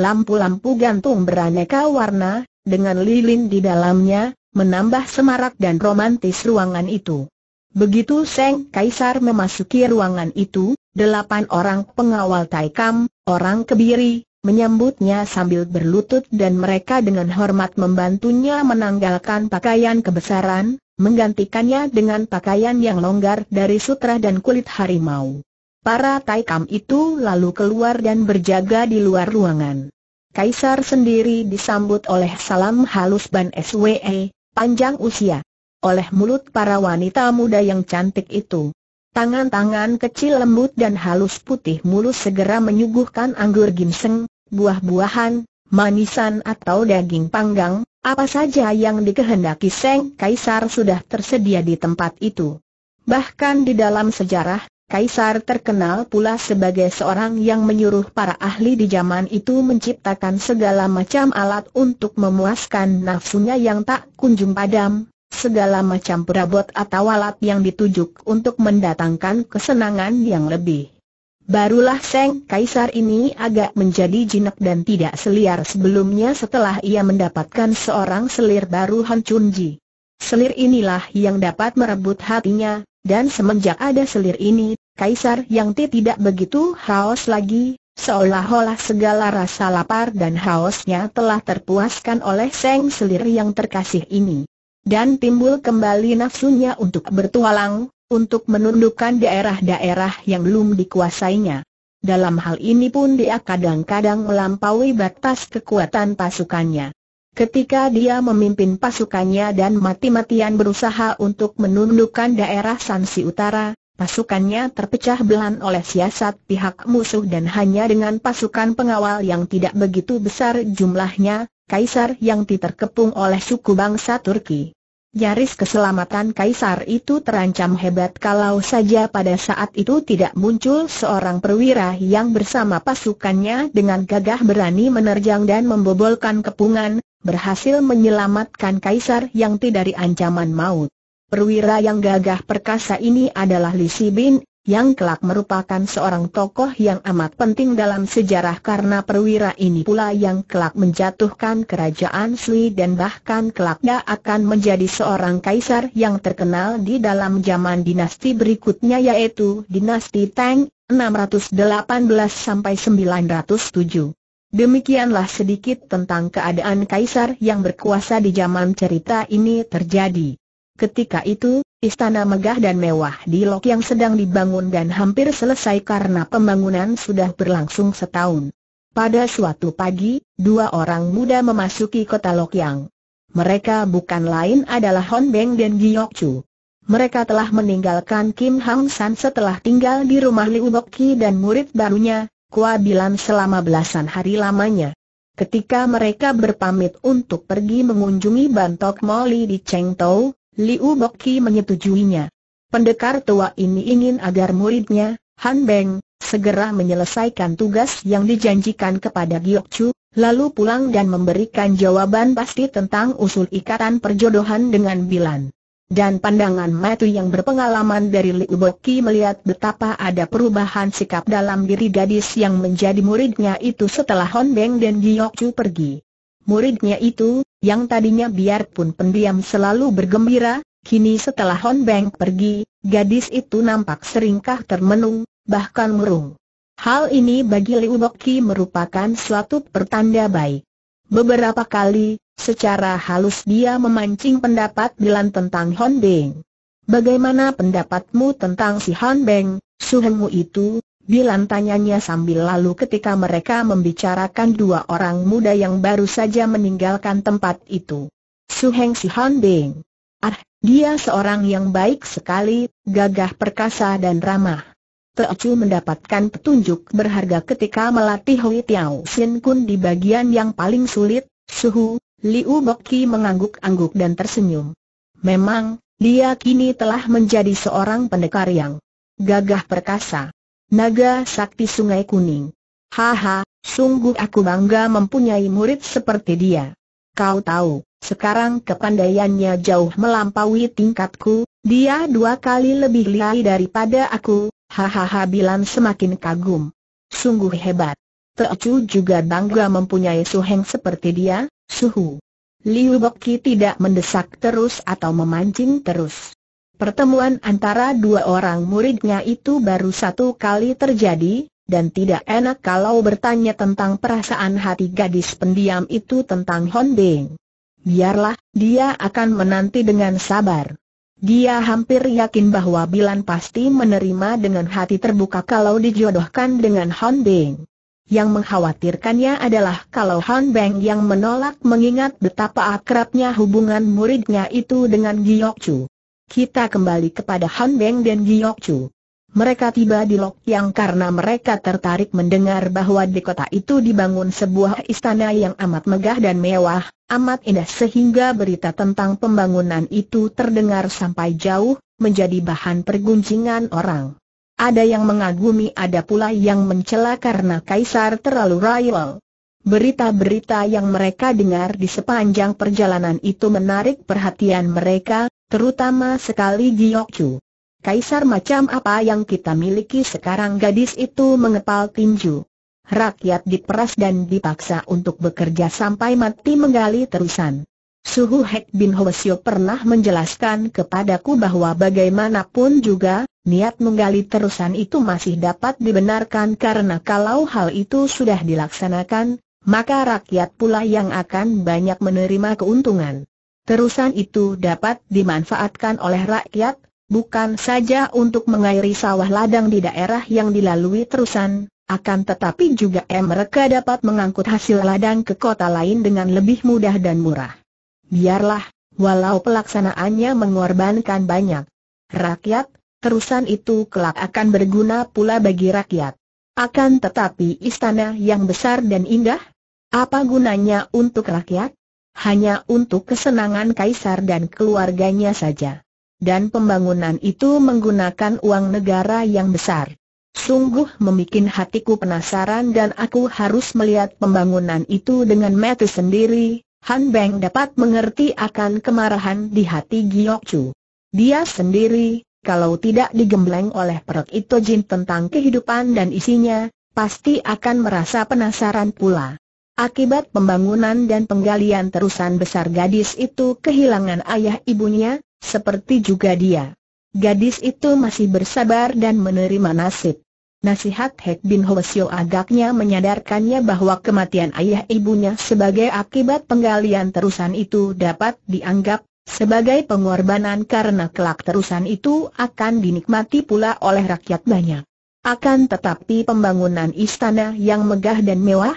Lampu-lampu gantung beraneka warna, dengan lilin di dalamnya, menambah semarak dan romantis ruangan itu. Begitu Seng Kaisar memasuki ruangan itu, delapan orang pengawal Taikam, orang kebiri, menyambutnya sambil berlutut dan mereka dengan hormat membantunya menanggalkan pakaian kebesaran, menggantikannya dengan pakaian yang longgar dari sutra dan kulit harimau. Para taikam itu lalu keluar dan berjaga di luar ruangan. Kaisar sendiri disambut oleh salam halus Ban SWE, panjang usia. Oleh mulut para wanita muda yang cantik itu. Tangan-tangan kecil lembut dan halus putih mulus segera menyuguhkan anggur ginseng, buah-buahan, manisan atau daging panggang, apa saja yang dikehendaki Seng Kaisar sudah tersedia di tempat itu. Bahkan di dalam sejarah, Kaisar terkenal pula sebagai seorang yang menyuruh para ahli di zaman itu menciptakan segala macam alat untuk memuaskan nafsunya yang tak kunjung padam, segala macam perabot atau alat yang ditujuk untuk mendatangkan kesenangan yang lebih. Barulah Seng Kaisar ini agak menjadi jinak dan tidak seliar sebelumnya setelah ia mendapatkan seorang selir baru Han Chun Ji. Selir inilah yang dapat merebut hatinya, dan semenjak ada selir ini, Kaisar yang tidak begitu haus lagi, seolah-olah segala rasa lapar dan hausnya telah terpuaskan oleh Seng Selir yang terkasih ini. Dan timbul kembali nafsunya untuk bertualang, untuk menundukkan daerah-daerah yang belum dikuasainya. Dalam hal ini pun dia kadang-kadang melampaui batas kekuatan pasukannya. Ketika dia memimpin pasukannya dan mati-matian berusaha untuk menundukkan daerah Sansi Utara, Pasukannya terpecah belan oleh siasat pihak musuh dan hanya dengan pasukan pengawal yang tidak begitu besar jumlahnya, kaisar yang diterkepung oleh suku bangsa Turki. Jaris keselamatan kaisar itu terancam hebat kalau saja pada saat itu tidak muncul seorang perwira yang bersama pasukannya dengan gagah berani menerjang dan membobolkan kepungan, berhasil menyelamatkan kaisar yang tidak dari ancaman maut. Perwira yang gagah perkasa ini adalah Lisi Bin yang kelak merupakan seorang tokoh yang amat penting dalam sejarah karena perwira ini pula yang kelak menjatuhkan kerajaan Sui dan bahkan kelaknya akan menjadi seorang kaisar yang terkenal di dalam zaman dinasti berikutnya yaitu dinasti Tang 618 sampai 907. Demikianlah sedikit tentang keadaan kaisar yang berkuasa di zaman cerita ini terjadi. Ketika itu, istana megah dan mewah di Lok yang sedang dibangun dan hampir selesai karena pembangunan sudah berlangsung setahun. Pada suatu pagi, dua orang muda memasuki kota Lok Yang. Mereka bukan lain adalah Hon Beng dan Giok Chu. Mereka telah meninggalkan Kim Hang San setelah tinggal di rumah Liu Bok Ki dan murid barunya, Kua Bilan selama belasan hari lamanya. Ketika mereka berpamit untuk pergi mengunjungi Bantok Moli di Cheng Chengtou, Liu Boki menyetujuinya. Pendekar tua ini ingin agar muridnya, Han Beng, segera menyelesaikan tugas yang dijanjikan kepada Giok Chu, lalu pulang dan memberikan jawaban pasti tentang usul ikatan perjodohan dengan Bilan. Dan pandangan Matu yang berpengalaman dari Liu Boki melihat betapa ada perubahan sikap dalam diri gadis yang menjadi muridnya itu setelah Hon Beng dan Giok Chu pergi. Muridnya itu, yang tadinya biarpun pendiam selalu bergembira, kini setelah Hon Beng pergi, gadis itu nampak seringkah termenung, bahkan merung. Hal ini bagi Liu Boki merupakan suatu pertanda baik. Beberapa kali, secara halus dia memancing pendapat bilan tentang Hon Beng. Bagaimana pendapatmu tentang si Han Beng, suhengmu itu, Bilan tanyanya sambil lalu ketika mereka membicarakan dua orang muda yang baru saja meninggalkan tempat itu. Su Heng Si Han Beng. Ah, dia seorang yang baik sekali, gagah perkasa dan ramah. Chu mendapatkan petunjuk berharga ketika melatih Hui Tiao Sin Kun di bagian yang paling sulit, suhu, Liu Boki mengangguk-angguk dan tersenyum. Memang, dia kini telah menjadi seorang pendekar yang gagah perkasa naga sakti Sungai Kuning. Haha, sungguh aku bangga mempunyai murid seperti dia. Kau tahu, sekarang kepandaiannya jauh melampaui tingkatku, dia dua kali lebih lihai daripada aku, hahaha bilang semakin kagum. Sungguh hebat. Teocu juga bangga mempunyai suheng seperti dia, suhu. Liu Boki tidak mendesak terus atau memancing terus. Pertemuan antara dua orang muridnya itu baru satu kali terjadi, dan tidak enak kalau bertanya tentang perasaan hati gadis pendiam itu tentang Beng. Biarlah, dia akan menanti dengan sabar. Dia hampir yakin bahwa Bilan pasti menerima dengan hati terbuka kalau dijodohkan dengan Beng. Yang mengkhawatirkannya adalah kalau Han Beng yang menolak mengingat betapa akrabnya hubungan muridnya itu dengan Giyok Chu. Kita kembali kepada Han Beng dan Giok Chu. Mereka tiba di Lok Yang karena mereka tertarik mendengar bahwa di kota itu dibangun sebuah istana yang amat megah dan mewah, amat indah sehingga berita tentang pembangunan itu terdengar sampai jauh, menjadi bahan perguncingan orang. Ada yang mengagumi ada pula yang mencela karena Kaisar terlalu royal. Berita-berita yang mereka dengar di sepanjang perjalanan itu menarik perhatian mereka, Terutama sekali Giokju. Kaisar macam apa yang kita miliki sekarang gadis itu mengepal tinju. Rakyat diperas dan dipaksa untuk bekerja sampai mati menggali terusan. Suhu Hek Bin Hwasyo pernah menjelaskan kepadaku bahwa bagaimanapun juga, niat menggali terusan itu masih dapat dibenarkan karena kalau hal itu sudah dilaksanakan, maka rakyat pula yang akan banyak menerima keuntungan terusan itu dapat dimanfaatkan oleh rakyat, bukan saja untuk mengairi sawah ladang di daerah yang dilalui terusan, akan tetapi juga mereka dapat mengangkut hasil ladang ke kota lain dengan lebih mudah dan murah. Biarlah, walau pelaksanaannya mengorbankan banyak rakyat, terusan itu kelak akan berguna pula bagi rakyat. Akan tetapi istana yang besar dan indah, apa gunanya untuk rakyat? hanya untuk kesenangan kaisar dan keluarganya saja. Dan pembangunan itu menggunakan uang negara yang besar. Sungguh membuat hatiku penasaran dan aku harus melihat pembangunan itu dengan mata sendiri. Han Beng dapat mengerti akan kemarahan di hati Giok Chu. Dia sendiri, kalau tidak digembleng oleh perut Jin tentang kehidupan dan isinya, pasti akan merasa penasaran pula. Akibat pembangunan dan penggalian terusan besar gadis itu kehilangan ayah ibunya, seperti juga dia. Gadis itu masih bersabar dan menerima nasib. Nasihat Hek Bin Hwasyo agaknya menyadarkannya bahwa kematian ayah ibunya sebagai akibat penggalian terusan itu dapat dianggap sebagai pengorbanan karena kelak terusan itu akan dinikmati pula oleh rakyat banyak. Akan tetapi pembangunan istana yang megah dan mewah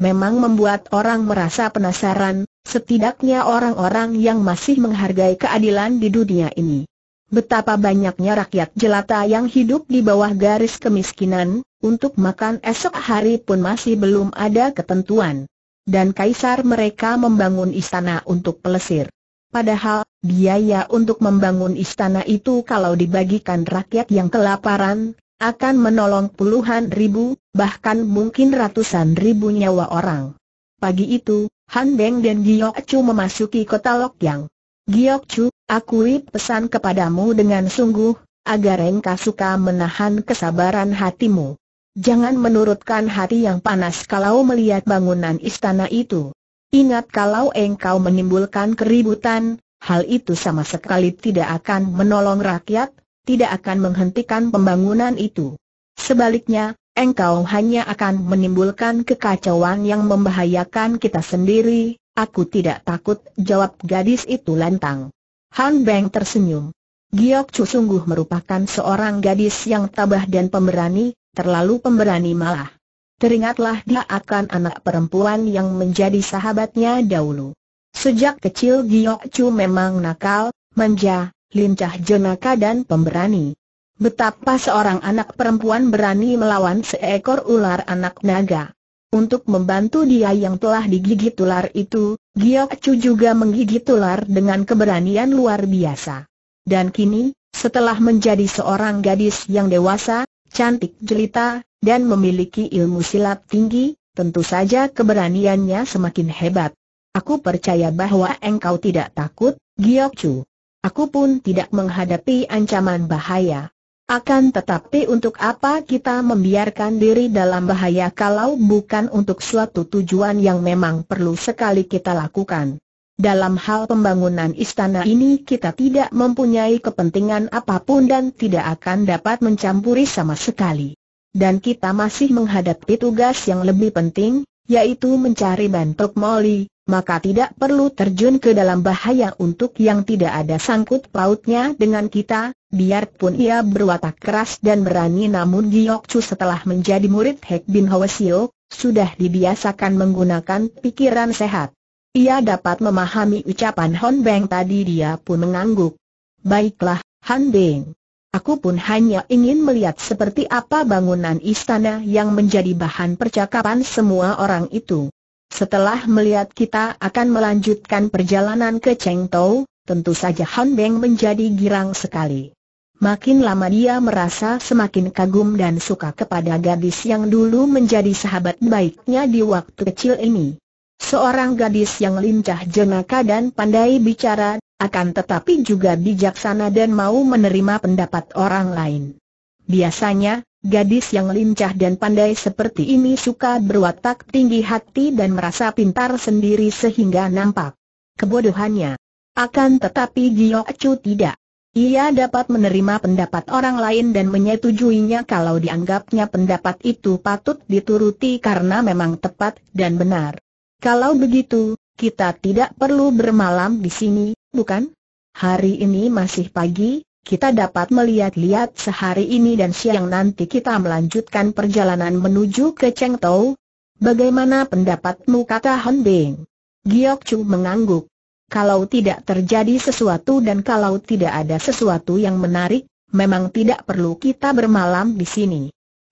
memang membuat orang merasa penasaran, setidaknya orang-orang yang masih menghargai keadilan di dunia ini. Betapa banyaknya rakyat jelata yang hidup di bawah garis kemiskinan, untuk makan esok hari pun masih belum ada ketentuan. Dan kaisar mereka membangun istana untuk pelesir. Padahal, biaya untuk membangun istana itu kalau dibagikan rakyat yang kelaparan, akan menolong puluhan ribu, bahkan mungkin ratusan ribu nyawa orang. Pagi itu, Han Beng dan Giok Chu memasuki kota Lokyang. Giok Chu, akui pesan kepadamu dengan sungguh, agar engkau suka menahan kesabaran hatimu. Jangan menurutkan hati yang panas kalau melihat bangunan istana itu. Ingat kalau engkau menimbulkan keributan, hal itu sama sekali tidak akan menolong rakyat, tidak akan menghentikan pembangunan itu. Sebaliknya, engkau hanya akan menimbulkan kekacauan yang membahayakan kita sendiri, aku tidak takut, jawab gadis itu lantang. Han Beng tersenyum. Giok Chu sungguh merupakan seorang gadis yang tabah dan pemberani, terlalu pemberani malah. Teringatlah dia akan anak perempuan yang menjadi sahabatnya dahulu. Sejak kecil Giok Chu memang nakal, manja, lincah jenaka dan pemberani. Betapa seorang anak perempuan berani melawan seekor ular anak naga. Untuk membantu dia yang telah digigit ular itu, Giok Chu juga menggigit ular dengan keberanian luar biasa. Dan kini, setelah menjadi seorang gadis yang dewasa, cantik jelita, dan memiliki ilmu silat tinggi, tentu saja keberaniannya semakin hebat. Aku percaya bahwa engkau tidak takut, Giok Chu. Aku pun tidak menghadapi ancaman bahaya. Akan tetapi untuk apa kita membiarkan diri dalam bahaya kalau bukan untuk suatu tujuan yang memang perlu sekali kita lakukan. Dalam hal pembangunan istana ini kita tidak mempunyai kepentingan apapun dan tidak akan dapat mencampuri sama sekali. Dan kita masih menghadapi tugas yang lebih penting, yaitu mencari Bentuk Molly maka tidak perlu terjun ke dalam bahaya untuk yang tidak ada sangkut pautnya dengan kita, biarpun ia berwatak keras dan berani namun Giok Chu setelah menjadi murid Hek Bin Hwasio, sudah dibiasakan menggunakan pikiran sehat. Ia dapat memahami ucapan Hon Beng tadi dia pun mengangguk. Baiklah, Han Beng. Aku pun hanya ingin melihat seperti apa bangunan istana yang menjadi bahan percakapan semua orang itu. Setelah melihat kita akan melanjutkan perjalanan ke Cheng tentu saja Han Beng menjadi girang sekali. Makin lama dia merasa semakin kagum dan suka kepada gadis yang dulu menjadi sahabat baiknya di waktu kecil ini. Seorang gadis yang lincah jenaka dan pandai bicara, akan tetapi juga bijaksana dan mau menerima pendapat orang lain. Biasanya, Gadis yang lincah dan pandai seperti ini suka berwatak tinggi hati dan merasa pintar sendiri sehingga nampak kebodohannya. Akan tetapi Gio Acu tidak. Ia dapat menerima pendapat orang lain dan menyetujuinya kalau dianggapnya pendapat itu patut dituruti karena memang tepat dan benar. Kalau begitu, kita tidak perlu bermalam di sini, bukan? Hari ini masih pagi, kita dapat melihat-lihat sehari ini dan siang nanti kita melanjutkan perjalanan menuju ke Chengtou. Bagaimana pendapatmu kata Han Bing? Giok Chu mengangguk. Kalau tidak terjadi sesuatu dan kalau tidak ada sesuatu yang menarik, memang tidak perlu kita bermalam di sini.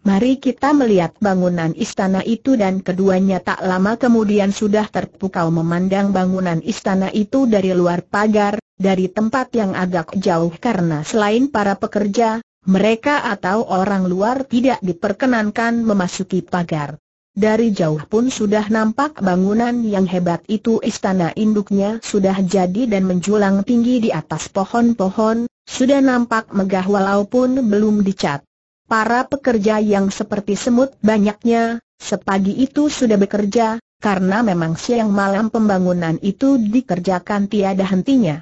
Mari kita melihat bangunan istana itu dan keduanya tak lama kemudian sudah terpukau memandang bangunan istana itu dari luar pagar, dari tempat yang agak jauh karena selain para pekerja, mereka atau orang luar tidak diperkenankan memasuki pagar. Dari jauh pun sudah nampak bangunan yang hebat itu istana induknya sudah jadi dan menjulang tinggi di atas pohon-pohon, sudah nampak megah walaupun belum dicat. Para pekerja yang seperti semut banyaknya, sepagi itu sudah bekerja, karena memang siang malam pembangunan itu dikerjakan tiada hentinya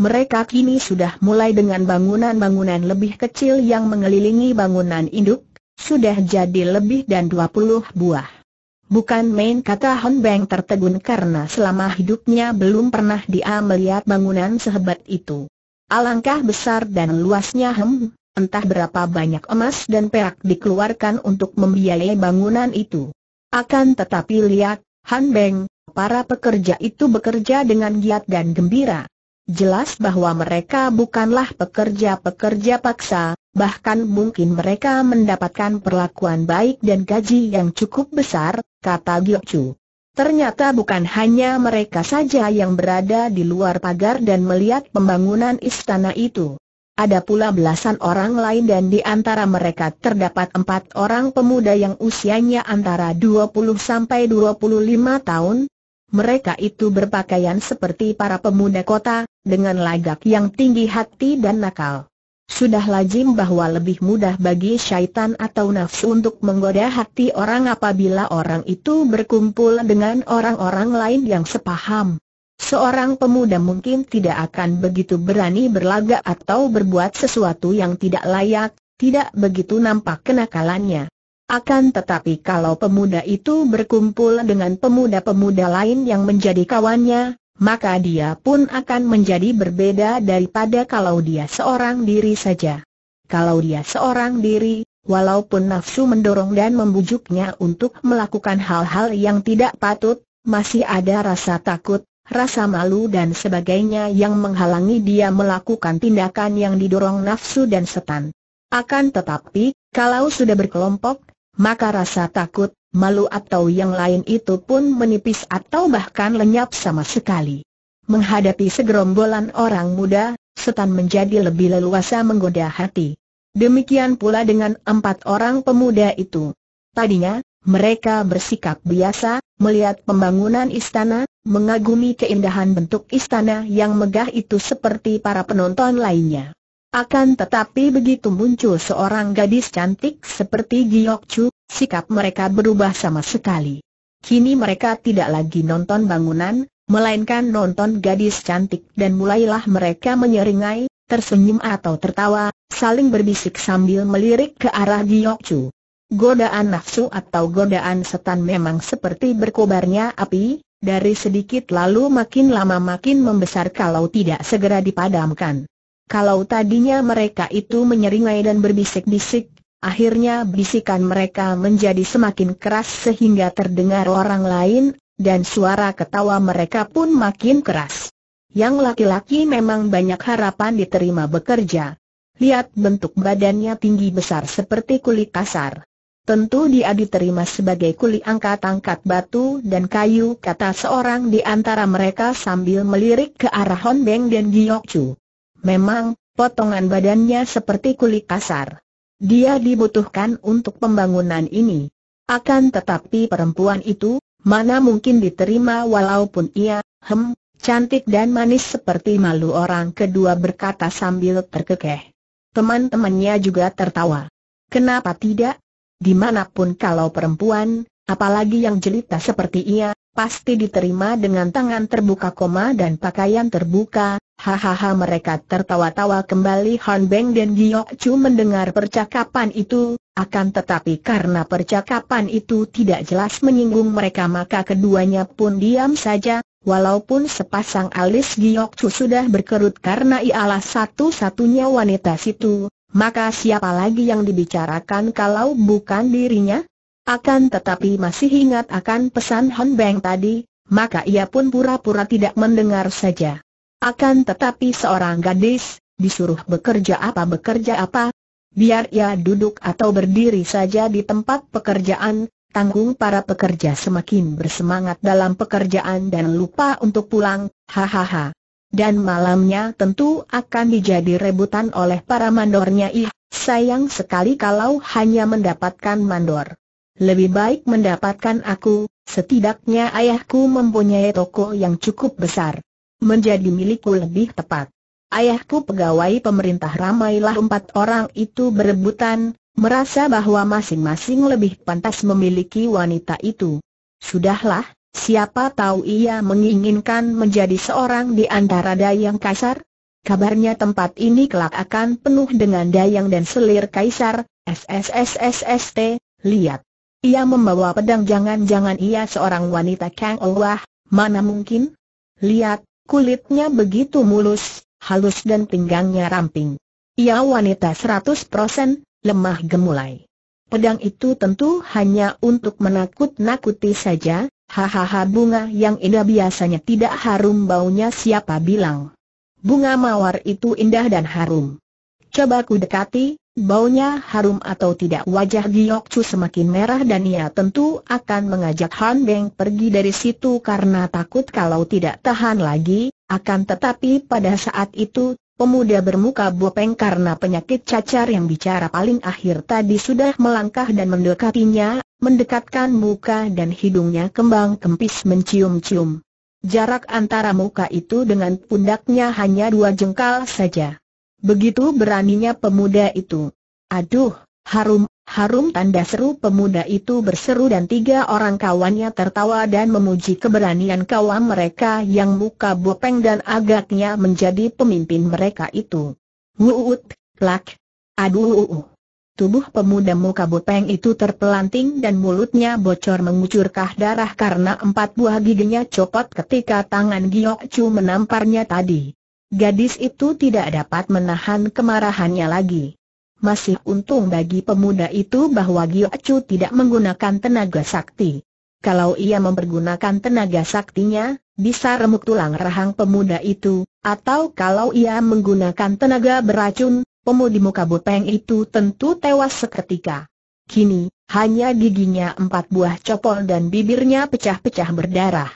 mereka kini sudah mulai dengan bangunan-bangunan lebih kecil yang mengelilingi bangunan induk, sudah jadi lebih dan 20 buah. Bukan main kata Hon Beng tertegun karena selama hidupnya belum pernah dia melihat bangunan sehebat itu. Alangkah besar dan luasnya hem, entah berapa banyak emas dan perak dikeluarkan untuk membiayai bangunan itu. Akan tetapi lihat, Han Beng, para pekerja itu bekerja dengan giat dan gembira. Jelas bahwa mereka bukanlah pekerja-pekerja paksa, bahkan mungkin mereka mendapatkan perlakuan baik dan gaji yang cukup besar, kata Giokju. Ternyata bukan hanya mereka saja yang berada di luar pagar dan melihat pembangunan istana itu. Ada pula belasan orang lain dan di antara mereka terdapat empat orang pemuda yang usianya antara 20 sampai 25 tahun, mereka itu berpakaian seperti para pemuda kota, dengan lagak yang tinggi hati dan nakal. Sudah lazim bahwa lebih mudah bagi syaitan atau nafsu untuk menggoda hati orang apabila orang itu berkumpul dengan orang-orang lain yang sepaham. Seorang pemuda mungkin tidak akan begitu berani berlagak atau berbuat sesuatu yang tidak layak, tidak begitu nampak kenakalannya. Akan tetapi kalau pemuda itu berkumpul dengan pemuda-pemuda lain yang menjadi kawannya, maka dia pun akan menjadi berbeda daripada kalau dia seorang diri saja. Kalau dia seorang diri, walaupun nafsu mendorong dan membujuknya untuk melakukan hal-hal yang tidak patut, masih ada rasa takut, rasa malu dan sebagainya yang menghalangi dia melakukan tindakan yang didorong nafsu dan setan. Akan tetapi, kalau sudah berkelompok, maka rasa takut, malu atau yang lain itu pun menipis atau bahkan lenyap sama sekali. Menghadapi segerombolan orang muda, setan menjadi lebih leluasa menggoda hati. Demikian pula dengan empat orang pemuda itu. Tadinya, mereka bersikap biasa, melihat pembangunan istana, mengagumi keindahan bentuk istana yang megah itu seperti para penonton lainnya. Akan tetapi begitu muncul seorang gadis cantik seperti Giyok Chu, sikap mereka berubah sama sekali. Kini mereka tidak lagi nonton bangunan, melainkan nonton gadis cantik dan mulailah mereka menyeringai, tersenyum atau tertawa, saling berbisik sambil melirik ke arah Giyok Chu. Godaan nafsu atau godaan setan memang seperti berkobarnya api, dari sedikit lalu makin lama makin membesar kalau tidak segera dipadamkan. Kalau tadinya mereka itu menyeringai dan berbisik-bisik, akhirnya bisikan mereka menjadi semakin keras sehingga terdengar orang lain, dan suara ketawa mereka pun makin keras. Yang laki-laki memang banyak harapan diterima bekerja. Lihat bentuk badannya tinggi besar seperti kuli kasar. Tentu dia diterima sebagai kuli angkat-angkat batu dan kayu kata seorang di antara mereka sambil melirik ke arah Honbeng dan Giokcu. Memang, potongan badannya seperti kulit kasar. Dia dibutuhkan untuk pembangunan ini. Akan tetapi perempuan itu, mana mungkin diterima walaupun ia, hem, cantik dan manis seperti malu orang kedua berkata sambil terkekeh. Teman-temannya juga tertawa. Kenapa tidak? Dimanapun kalau perempuan, apalagi yang jelita seperti ia, pasti diterima dengan tangan terbuka koma dan pakaian terbuka, Hahaha mereka tertawa-tawa kembali Han Beng dan Giok Chu mendengar percakapan itu, akan tetapi karena percakapan itu tidak jelas menyinggung mereka maka keduanya pun diam saja, walaupun sepasang alis Giok Chu sudah berkerut karena ialah satu-satunya wanita situ, maka siapa lagi yang dibicarakan kalau bukan dirinya? Akan tetapi masih ingat akan pesan Han Beng tadi, maka ia pun pura-pura tidak mendengar saja. Akan tetapi seorang gadis, disuruh bekerja apa bekerja apa, biar ia duduk atau berdiri saja di tempat pekerjaan, tanggung para pekerja semakin bersemangat dalam pekerjaan dan lupa untuk pulang, hahaha. Dan malamnya tentu akan dijadi rebutan oleh para mandornya ih, sayang sekali kalau hanya mendapatkan mandor. Lebih baik mendapatkan aku, setidaknya ayahku mempunyai toko yang cukup besar menjadi milikku lebih tepat. Ayahku pegawai pemerintah ramailah empat orang itu berebutan, merasa bahwa masing-masing lebih pantas memiliki wanita itu. Sudahlah, siapa tahu ia menginginkan menjadi seorang di antara dayang kasar? Kabarnya tempat ini kelak akan penuh dengan dayang dan selir kaisar, SSSSST, lihat. Ia membawa pedang jangan-jangan ia seorang wanita Kang Owah, mana mungkin? Lihat, Kulitnya begitu mulus, halus dan pinggangnya ramping. Ia wanita seratus 100%, lemah gemulai. Pedang itu tentu hanya untuk menakut-nakuti saja, hahaha bunga yang indah biasanya tidak harum baunya siapa bilang. Bunga mawar itu indah dan harum. Coba ku dekati, Baunya harum atau tidak wajah Giok Chu semakin merah dan ia tentu akan mengajak Han Beng pergi dari situ karena takut kalau tidak tahan lagi, akan tetapi pada saat itu, pemuda bermuka bopeng karena penyakit cacar yang bicara paling akhir tadi sudah melangkah dan mendekatinya, mendekatkan muka dan hidungnya kembang kempis mencium-cium. Jarak antara muka itu dengan pundaknya hanya dua jengkal saja. Begitu beraninya pemuda itu. Aduh, harum, harum tanda seru pemuda itu berseru dan tiga orang kawannya tertawa dan memuji keberanian kawan mereka yang muka bopeng dan agaknya menjadi pemimpin mereka itu. Wuut, plak, aduh. Tubuh pemuda muka bopeng itu terpelanting dan mulutnya bocor mengucurkah darah karena empat buah giginya copot ketika tangan Giok Chu menamparnya tadi. Gadis itu tidak dapat menahan kemarahannya lagi. Masih untung bagi pemuda itu bahwa Giochu tidak menggunakan tenaga sakti. Kalau ia mempergunakan tenaga saktinya, bisa remuk tulang rahang pemuda itu, atau kalau ia menggunakan tenaga beracun, pemudi muka bopeng itu tentu tewas seketika. Kini, hanya giginya empat buah copol dan bibirnya pecah-pecah berdarah.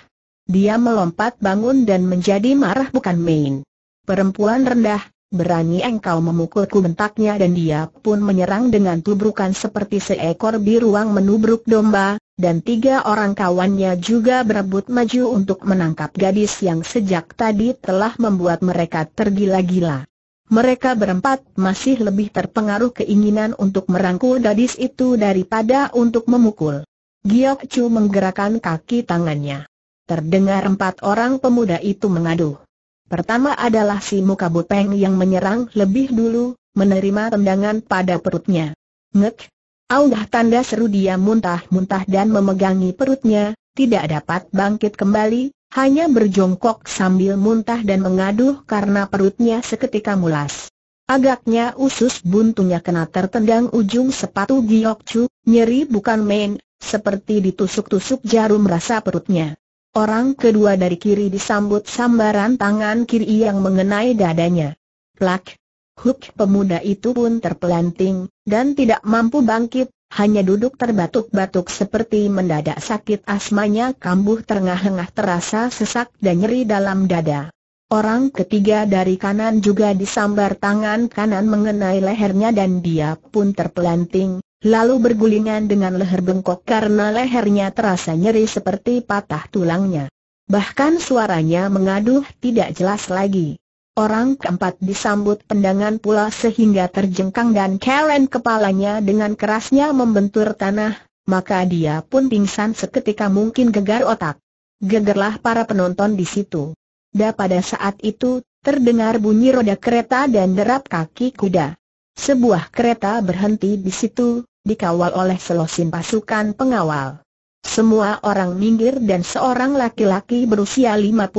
Dia melompat bangun dan menjadi marah bukan main. Perempuan rendah, berani engkau memukulku bentaknya dan dia pun menyerang dengan tubrukan seperti seekor biruang menubruk domba, dan tiga orang kawannya juga berebut maju untuk menangkap gadis yang sejak tadi telah membuat mereka tergila-gila. Mereka berempat masih lebih terpengaruh keinginan untuk merangkul gadis itu daripada untuk memukul. Giok Chu menggerakkan kaki tangannya. Terdengar empat orang pemuda itu mengaduh. Pertama adalah si muka bopeng yang menyerang lebih dulu, menerima tendangan pada perutnya. Ngek! Aunggah tanda seru dia muntah-muntah dan memegangi perutnya, tidak dapat bangkit kembali, hanya berjongkok sambil muntah dan mengaduh karena perutnya seketika mulas. Agaknya usus buntunya kena tertendang ujung sepatu Giokcu, nyeri bukan main, seperti ditusuk-tusuk jarum rasa perutnya. Orang kedua dari kiri disambut sambaran tangan kiri yang mengenai dadanya. Plak! Huk pemuda itu pun terpelanting, dan tidak mampu bangkit, hanya duduk terbatuk-batuk seperti mendadak sakit asmanya kambuh terengah-engah terasa sesak dan nyeri dalam dada. Orang ketiga dari kanan juga disambar tangan kanan mengenai lehernya dan dia pun terpelanting, lalu bergulingan dengan leher bengkok karena lehernya terasa nyeri seperti patah tulangnya. Bahkan suaranya mengaduh tidak jelas lagi. Orang keempat disambut pendangan pula sehingga terjengkang dan Karen kepalanya dengan kerasnya membentur tanah, maka dia pun pingsan seketika mungkin gegar otak. Gegerlah para penonton di situ. Dan pada saat itu, terdengar bunyi roda kereta dan derap kaki kuda. Sebuah kereta berhenti di situ, dikawal oleh selosin pasukan pengawal. Semua orang minggir dan seorang laki-laki berusia 55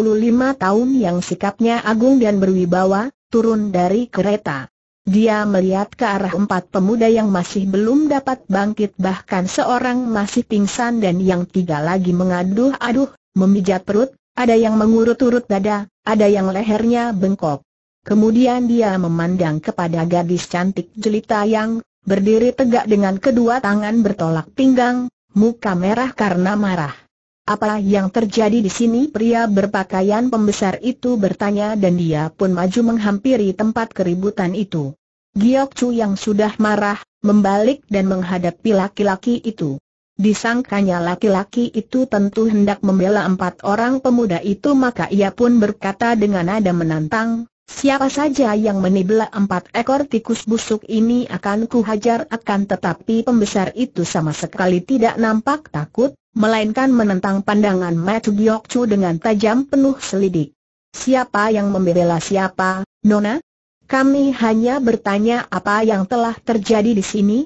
tahun yang sikapnya agung dan berwibawa, turun dari kereta. Dia melihat ke arah empat pemuda yang masih belum dapat bangkit bahkan seorang masih pingsan dan yang tiga lagi mengaduh-aduh, memijat perut, ada yang mengurut-urut dada, ada yang lehernya bengkok. Kemudian dia memandang kepada gadis cantik jelita yang berdiri tegak dengan kedua tangan bertolak pinggang, muka merah karena marah. Apa yang terjadi di sini pria berpakaian pembesar itu bertanya dan dia pun maju menghampiri tempat keributan itu. Giok Chu yang sudah marah, membalik dan menghadapi laki-laki itu. Disangkanya laki-laki itu tentu hendak membela empat orang pemuda itu maka ia pun berkata dengan nada menantang, Siapa saja yang menibla empat ekor tikus busuk ini akan kuhajar akan tetapi pembesar itu sama sekali tidak nampak takut, melainkan menentang pandangan Matu Giok dengan tajam penuh selidik. Siapa yang membela siapa, Nona? Kami hanya bertanya apa yang telah terjadi di sini?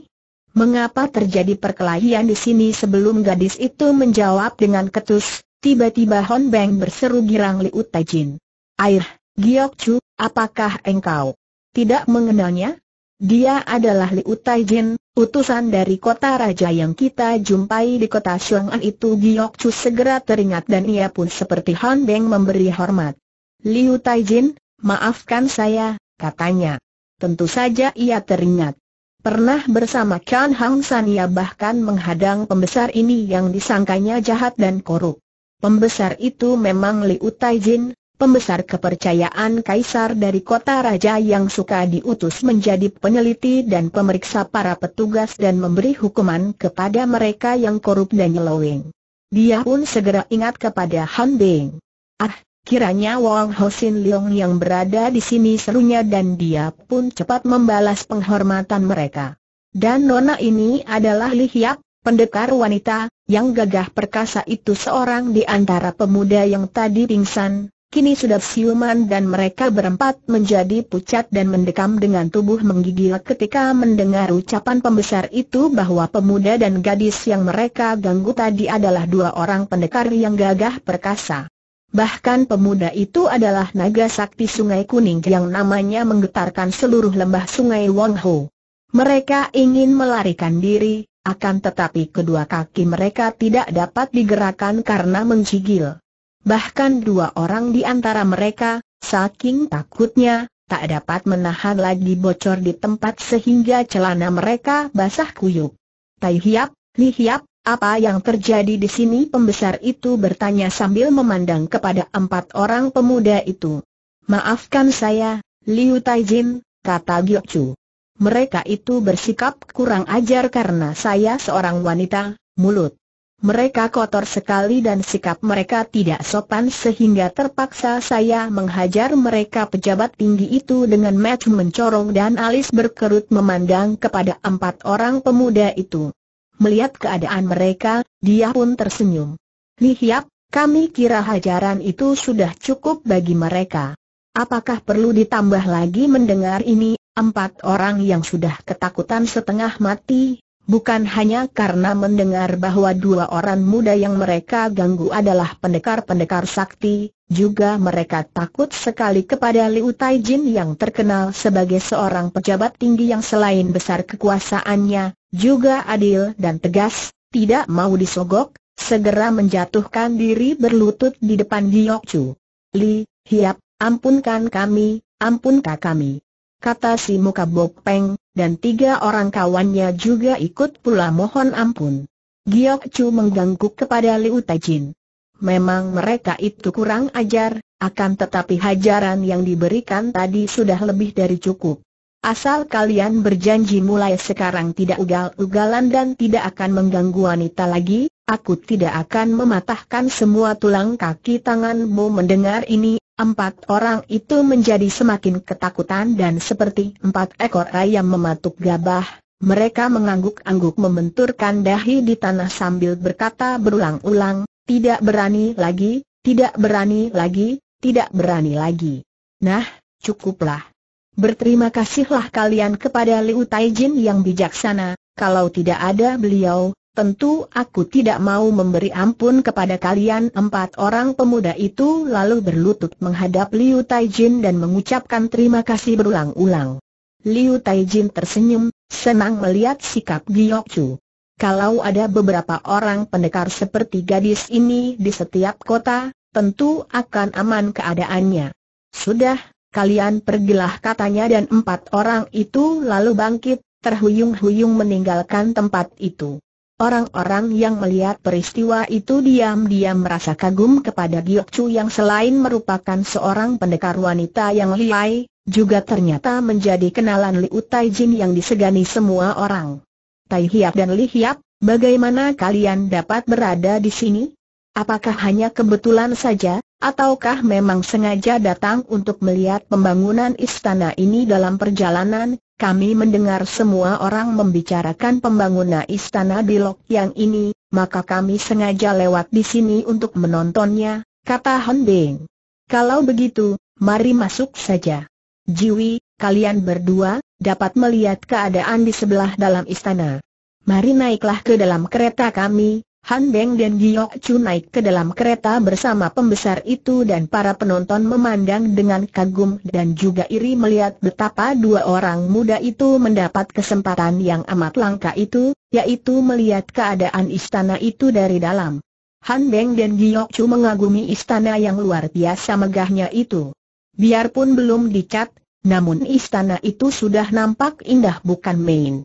Mengapa terjadi perkelahian di sini sebelum gadis itu menjawab dengan ketus, tiba-tiba Hon Beng berseru girang Liu Jin. Air, Giok Apakah engkau tidak mengenalnya? Dia adalah Liu Taijin, utusan dari kota raja yang kita jumpai di kota Xiong'an itu Giyok Chu segera teringat dan ia pun seperti Han Beng memberi hormat. Liu Taijin, maafkan saya, katanya. Tentu saja ia teringat. Pernah bersama Kian Hang San ia bahkan menghadang pembesar ini yang disangkanya jahat dan korup. Pembesar itu memang Liu Taijin, pembesar kepercayaan kaisar dari kota raja yang suka diutus menjadi peneliti dan pemeriksa para petugas dan memberi hukuman kepada mereka yang korup dan nyeloweng. Dia pun segera ingat kepada Han Beng. Ah, kiranya Wang Sin Leong yang berada di sini serunya dan dia pun cepat membalas penghormatan mereka. Dan nona ini adalah Li Hiap, pendekar wanita, yang gagah perkasa itu seorang di antara pemuda yang tadi pingsan, kini sudah siuman dan mereka berempat menjadi pucat dan mendekam dengan tubuh menggigil ketika mendengar ucapan pembesar itu bahwa pemuda dan gadis yang mereka ganggu tadi adalah dua orang pendekar yang gagah perkasa. Bahkan pemuda itu adalah naga sakti Sungai Kuning yang namanya menggetarkan seluruh lembah Sungai Wangho. Mereka ingin melarikan diri, akan tetapi kedua kaki mereka tidak dapat digerakkan karena menggigil. Bahkan dua orang di antara mereka, saking takutnya, tak dapat menahan lagi bocor di tempat sehingga celana mereka basah kuyup. Tai Hiap, Li Hiap, apa yang terjadi di sini? Pembesar itu bertanya sambil memandang kepada empat orang pemuda itu. Maafkan saya, Liu Taijin, kata Chu. Mereka itu bersikap kurang ajar karena saya seorang wanita, mulut mereka kotor sekali dan sikap mereka tidak sopan sehingga terpaksa saya menghajar mereka pejabat tinggi itu dengan match mencorong dan alis berkerut memandang kepada empat orang pemuda itu. Melihat keadaan mereka, dia pun tersenyum. Lihiap, kami kira hajaran itu sudah cukup bagi mereka. Apakah perlu ditambah lagi mendengar ini, empat orang yang sudah ketakutan setengah mati, Bukan hanya karena mendengar bahwa dua orang muda yang mereka ganggu adalah pendekar-pendekar sakti, juga mereka takut sekali kepada Liu Taijin yang terkenal sebagai seorang pejabat tinggi yang selain besar kekuasaannya, juga adil dan tegas, tidak mau disogok, segera menjatuhkan diri berlutut di depan Chu. Li, hiap, ampunkan kami, ampunkah kami. Kata si muka Bok Peng, dan tiga orang kawannya juga ikut pula mohon ampun. Giok Chu mengganggu kepada Liu Tajin. Memang mereka itu kurang ajar, akan tetapi hajaran yang diberikan tadi sudah lebih dari cukup. Asal kalian berjanji mulai sekarang tidak ugal-ugalan dan tidak akan mengganggu wanita lagi, aku tidak akan mematahkan semua tulang kaki tanganmu mendengar ini, Empat orang itu menjadi semakin ketakutan dan seperti empat ekor ayam mematuk gabah, mereka mengangguk-angguk membenturkan dahi di tanah sambil berkata berulang-ulang, tidak berani lagi, tidak berani lagi, tidak berani lagi. Nah, cukuplah. Berterima kasihlah kalian kepada Liu Taijin yang bijaksana, kalau tidak ada beliau, Tentu aku tidak mau memberi ampun kepada kalian empat orang pemuda itu lalu berlutut menghadap Liu Taijin dan mengucapkan terima kasih berulang-ulang. Liu Taijin tersenyum, senang melihat sikap Giok Chu. Kalau ada beberapa orang pendekar seperti gadis ini di setiap kota, tentu akan aman keadaannya. Sudah, kalian pergilah katanya dan empat orang itu lalu bangkit, terhuyung-huyung meninggalkan tempat itu. Orang-orang yang melihat peristiwa itu diam-diam merasa kagum kepada Giok Chu yang selain merupakan seorang pendekar wanita yang lihai, juga ternyata menjadi kenalan Liu Jin yang disegani semua orang. Tai Hiap dan Li Hiap, bagaimana kalian dapat berada di sini? Apakah hanya kebetulan saja, ataukah memang sengaja datang untuk melihat pembangunan istana ini dalam perjalanan, kami mendengar semua orang membicarakan pembangunan istana di Lok yang ini, maka kami sengaja lewat di sini untuk menontonnya, kata Hon Bing. Kalau begitu, mari masuk saja. Jiwi, kalian berdua, dapat melihat keadaan di sebelah dalam istana. Mari naiklah ke dalam kereta kami, Han Beng dan Giok Chu naik ke dalam kereta bersama pembesar itu dan para penonton memandang dengan kagum dan juga iri melihat betapa dua orang muda itu mendapat kesempatan yang amat langka itu, yaitu melihat keadaan istana itu dari dalam. Han Beng dan Giok Chu mengagumi istana yang luar biasa megahnya itu. Biarpun belum dicat, namun istana itu sudah nampak indah bukan main.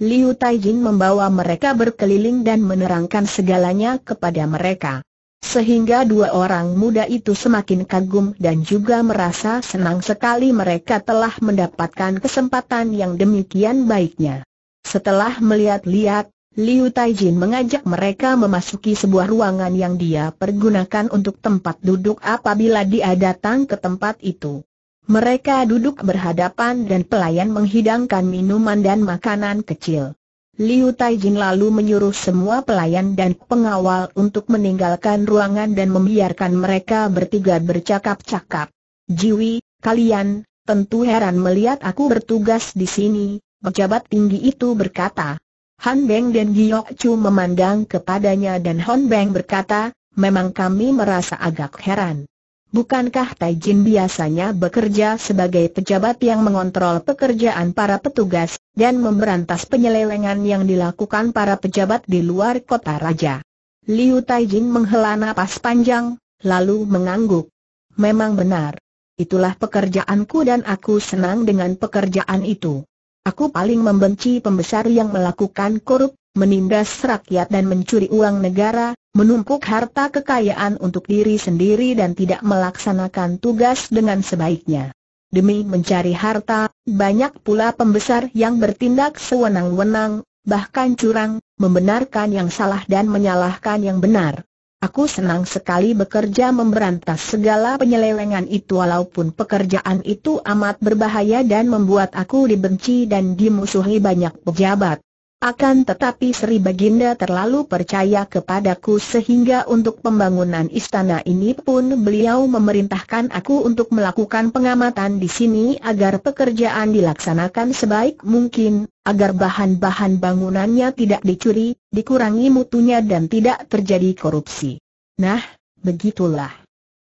Liu Taijin membawa mereka berkeliling dan menerangkan segalanya kepada mereka. Sehingga dua orang muda itu semakin kagum dan juga merasa senang sekali mereka telah mendapatkan kesempatan yang demikian baiknya. Setelah melihat-lihat, Liu Taijin mengajak mereka memasuki sebuah ruangan yang dia pergunakan untuk tempat duduk apabila dia datang ke tempat itu. Mereka duduk berhadapan dan pelayan menghidangkan minuman dan makanan kecil. Liu Taijin lalu menyuruh semua pelayan dan pengawal untuk meninggalkan ruangan dan membiarkan mereka bertiga bercakap-cakap. Jiwi, kalian, tentu heran melihat aku bertugas di sini, pejabat tinggi itu berkata. Han Beng dan Giok Chu memandang kepadanya dan Hon Beng berkata, memang kami merasa agak heran. Bukankah Tai Jin biasanya bekerja sebagai pejabat yang mengontrol pekerjaan para petugas, dan memberantas penyelewengan yang dilakukan para pejabat di luar kota raja? Liu Tai Jin menghela napas panjang, lalu mengangguk. Memang benar. Itulah pekerjaanku dan aku senang dengan pekerjaan itu. Aku paling membenci pembesar yang melakukan korup, menindas rakyat dan mencuri uang negara, menumpuk harta kekayaan untuk diri sendiri dan tidak melaksanakan tugas dengan sebaiknya. Demi mencari harta, banyak pula pembesar yang bertindak sewenang-wenang, bahkan curang, membenarkan yang salah dan menyalahkan yang benar. Aku senang sekali bekerja memberantas segala penyelewengan itu walaupun pekerjaan itu amat berbahaya dan membuat aku dibenci dan dimusuhi banyak pejabat. Akan tetapi Sri Baginda terlalu percaya kepadaku sehingga untuk pembangunan istana ini pun beliau memerintahkan aku untuk melakukan pengamatan di sini agar pekerjaan dilaksanakan sebaik mungkin, agar bahan-bahan bangunannya tidak dicuri, dikurangi mutunya dan tidak terjadi korupsi. Nah, begitulah.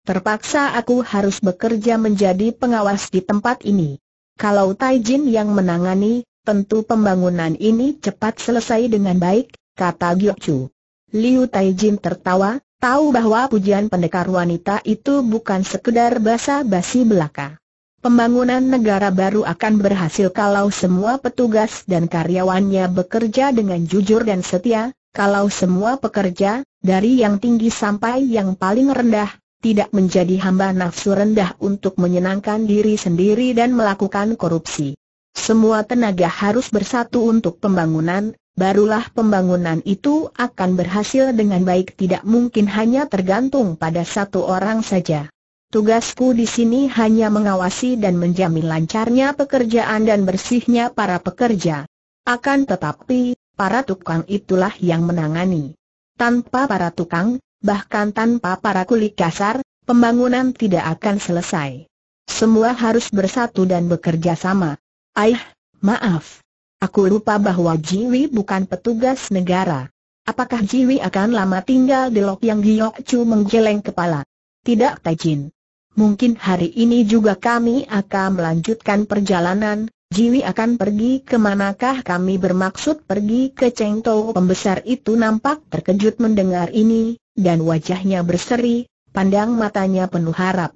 Terpaksa aku harus bekerja menjadi pengawas di tempat ini. Kalau Taijin yang menangani, Tentu pembangunan ini cepat selesai dengan baik, kata Giok Liu Taijin tertawa, tahu bahwa pujian pendekar wanita itu bukan sekedar basa-basi belaka. Pembangunan negara baru akan berhasil kalau semua petugas dan karyawannya bekerja dengan jujur dan setia, kalau semua pekerja, dari yang tinggi sampai yang paling rendah, tidak menjadi hamba nafsu rendah untuk menyenangkan diri sendiri dan melakukan korupsi. Semua tenaga harus bersatu untuk pembangunan, barulah pembangunan itu akan berhasil dengan baik tidak mungkin hanya tergantung pada satu orang saja. Tugasku di sini hanya mengawasi dan menjamin lancarnya pekerjaan dan bersihnya para pekerja. Akan tetapi, para tukang itulah yang menangani. Tanpa para tukang, bahkan tanpa para kulit kasar, pembangunan tidak akan selesai. Semua harus bersatu dan bekerja sama. Aih, eh, maaf. Aku lupa bahwa Jiwi bukan petugas negara. Apakah Jiwi akan lama tinggal di Lok Yang Giok Chu menggeleng kepala? Tidak Tejin. Mungkin hari ini juga kami akan melanjutkan perjalanan, Jiwi akan pergi ke manakah kami bermaksud pergi ke Chengtou pembesar itu nampak terkejut mendengar ini, dan wajahnya berseri, pandang matanya penuh harap.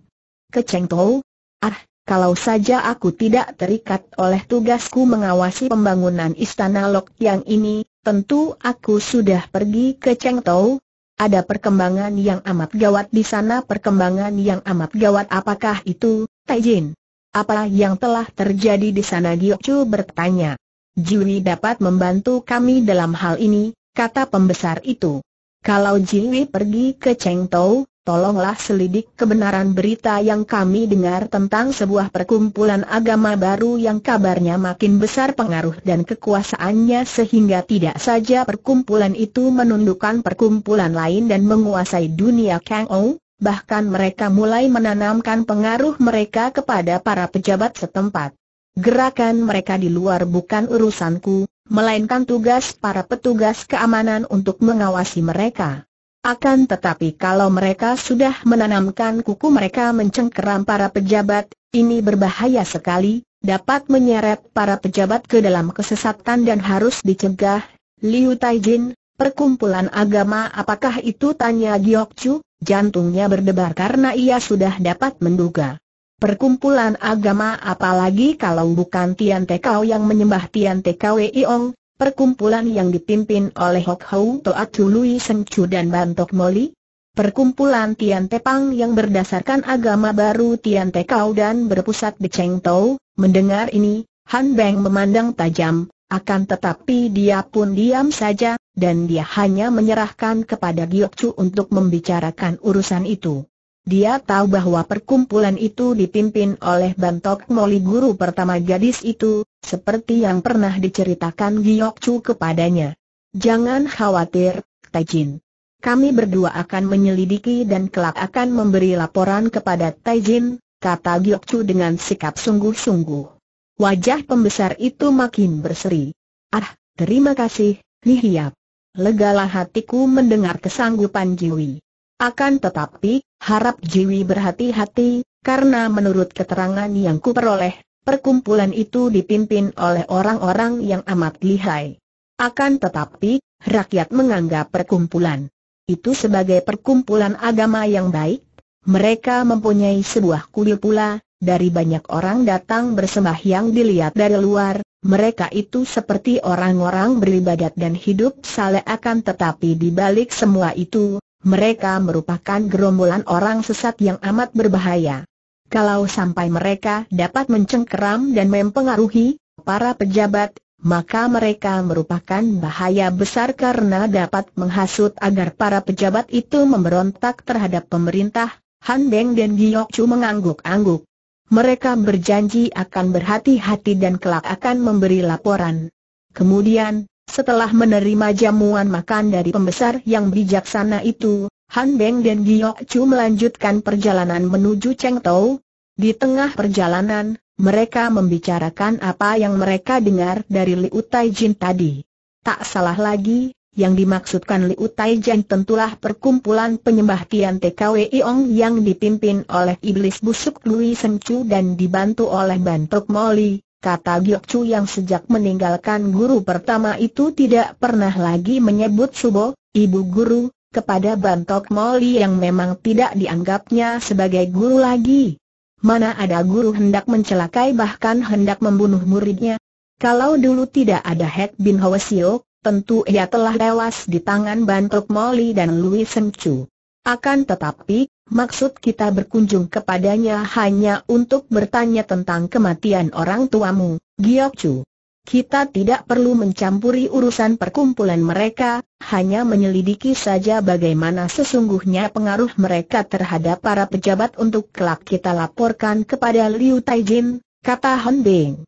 Ke Chengtou? Ah, kalau saja aku tidak terikat oleh tugasku mengawasi pembangunan istana Lok yang ini, tentu aku sudah pergi ke Chengtou. Ada perkembangan yang amat gawat di sana perkembangan yang amat gawat apakah itu, Taijin? Apa yang telah terjadi di sana Giokju bertanya. Jiwi dapat membantu kami dalam hal ini, kata pembesar itu. Kalau Jiwi pergi ke Chengtou, tolonglah selidik kebenaran berita yang kami dengar tentang sebuah perkumpulan agama baru yang kabarnya makin besar pengaruh dan kekuasaannya sehingga tidak saja perkumpulan itu menundukkan perkumpulan lain dan menguasai dunia Kang Ou, bahkan mereka mulai menanamkan pengaruh mereka kepada para pejabat setempat. Gerakan mereka di luar bukan urusanku, melainkan tugas para petugas keamanan untuk mengawasi mereka. Akan tetapi kalau mereka sudah menanamkan kuku mereka mencengkeram para pejabat, ini berbahaya sekali, dapat menyeret para pejabat ke dalam kesesatan dan harus dicegah. Liu Taijin, perkumpulan agama apakah itu tanya Giok Chu, jantungnya berdebar karena ia sudah dapat menduga. Perkumpulan agama apalagi kalau bukan Tian Tekau yang menyembah Tian Tekau Weiyong, Perkumpulan yang dipimpin oleh Hok Hau, Toatu Lui Seng Chu dan Bantok Moli, Perkumpulan Tian Te Pang yang berdasarkan agama baru Tian Te Tekau dan berpusat di Cheng Tau, mendengar ini, Han Beng memandang tajam, akan tetapi dia pun diam saja, dan dia hanya menyerahkan kepada Giok Chu untuk membicarakan urusan itu. Dia tahu bahwa perkumpulan itu dipimpin oleh Bantok Moli guru pertama gadis itu, seperti yang pernah diceritakan Giok Chu kepadanya. Jangan khawatir, Taijin. Kami berdua akan menyelidiki dan kelak akan memberi laporan kepada Taijin, kata Giok Chu dengan sikap sungguh-sungguh. Wajah pembesar itu makin berseri. Ah, terima kasih, Nihiap. Legalah hatiku mendengar kesanggupan Jiwi. Akan tetapi, harap Jiwi berhati-hati, karena menurut keterangan yang kuperoleh, perkumpulan itu dipimpin oleh orang-orang yang amat lihai. Akan tetapi, rakyat menganggap perkumpulan itu sebagai perkumpulan agama yang baik, mereka mempunyai sebuah kuil pula, dari banyak orang datang bersembahyang dilihat dari luar, mereka itu seperti orang-orang beribadat dan hidup saleh akan tetapi di balik semua itu, mereka merupakan gerombolan orang sesat yang amat berbahaya. Kalau sampai mereka dapat mencengkeram dan mempengaruhi para pejabat, maka mereka merupakan bahaya besar karena dapat menghasut agar para pejabat itu memberontak terhadap pemerintah. Han Beng dan Giok Chu mengangguk-angguk. Mereka berjanji akan berhati-hati dan kelak akan memberi laporan. Kemudian, setelah menerima jamuan makan dari pembesar yang bijaksana itu, Han Beng dan Giok Chu melanjutkan perjalanan menuju Cheng Tou. Di tengah perjalanan, mereka membicarakan apa yang mereka dengar dari Liu Tai Jin tadi. Tak salah lagi, yang dimaksudkan Liu Tai Jin tentulah perkumpulan penyembah Tian TKWI Iong yang dipimpin oleh iblis busuk Lui Chu dan dibantu oleh Bantuk Moli, kata Chu yang sejak meninggalkan guru pertama itu tidak pernah lagi menyebut Subo, ibu guru, kepada Bantok Moli yang memang tidak dianggapnya sebagai guru lagi. Mana ada guru hendak mencelakai bahkan hendak membunuh muridnya? Kalau dulu tidak ada Hek Bin Hoa tentu ia telah tewas di tangan Bantok Moli dan Louis Semcu. Akan tetapi, maksud kita berkunjung kepadanya hanya untuk bertanya tentang kematian orang tuamu, Chu. Kita tidak perlu mencampuri urusan perkumpulan mereka, hanya menyelidiki saja bagaimana sesungguhnya pengaruh mereka terhadap para pejabat untuk kelak kita laporkan kepada Liu Taijin, kata Hon Bing.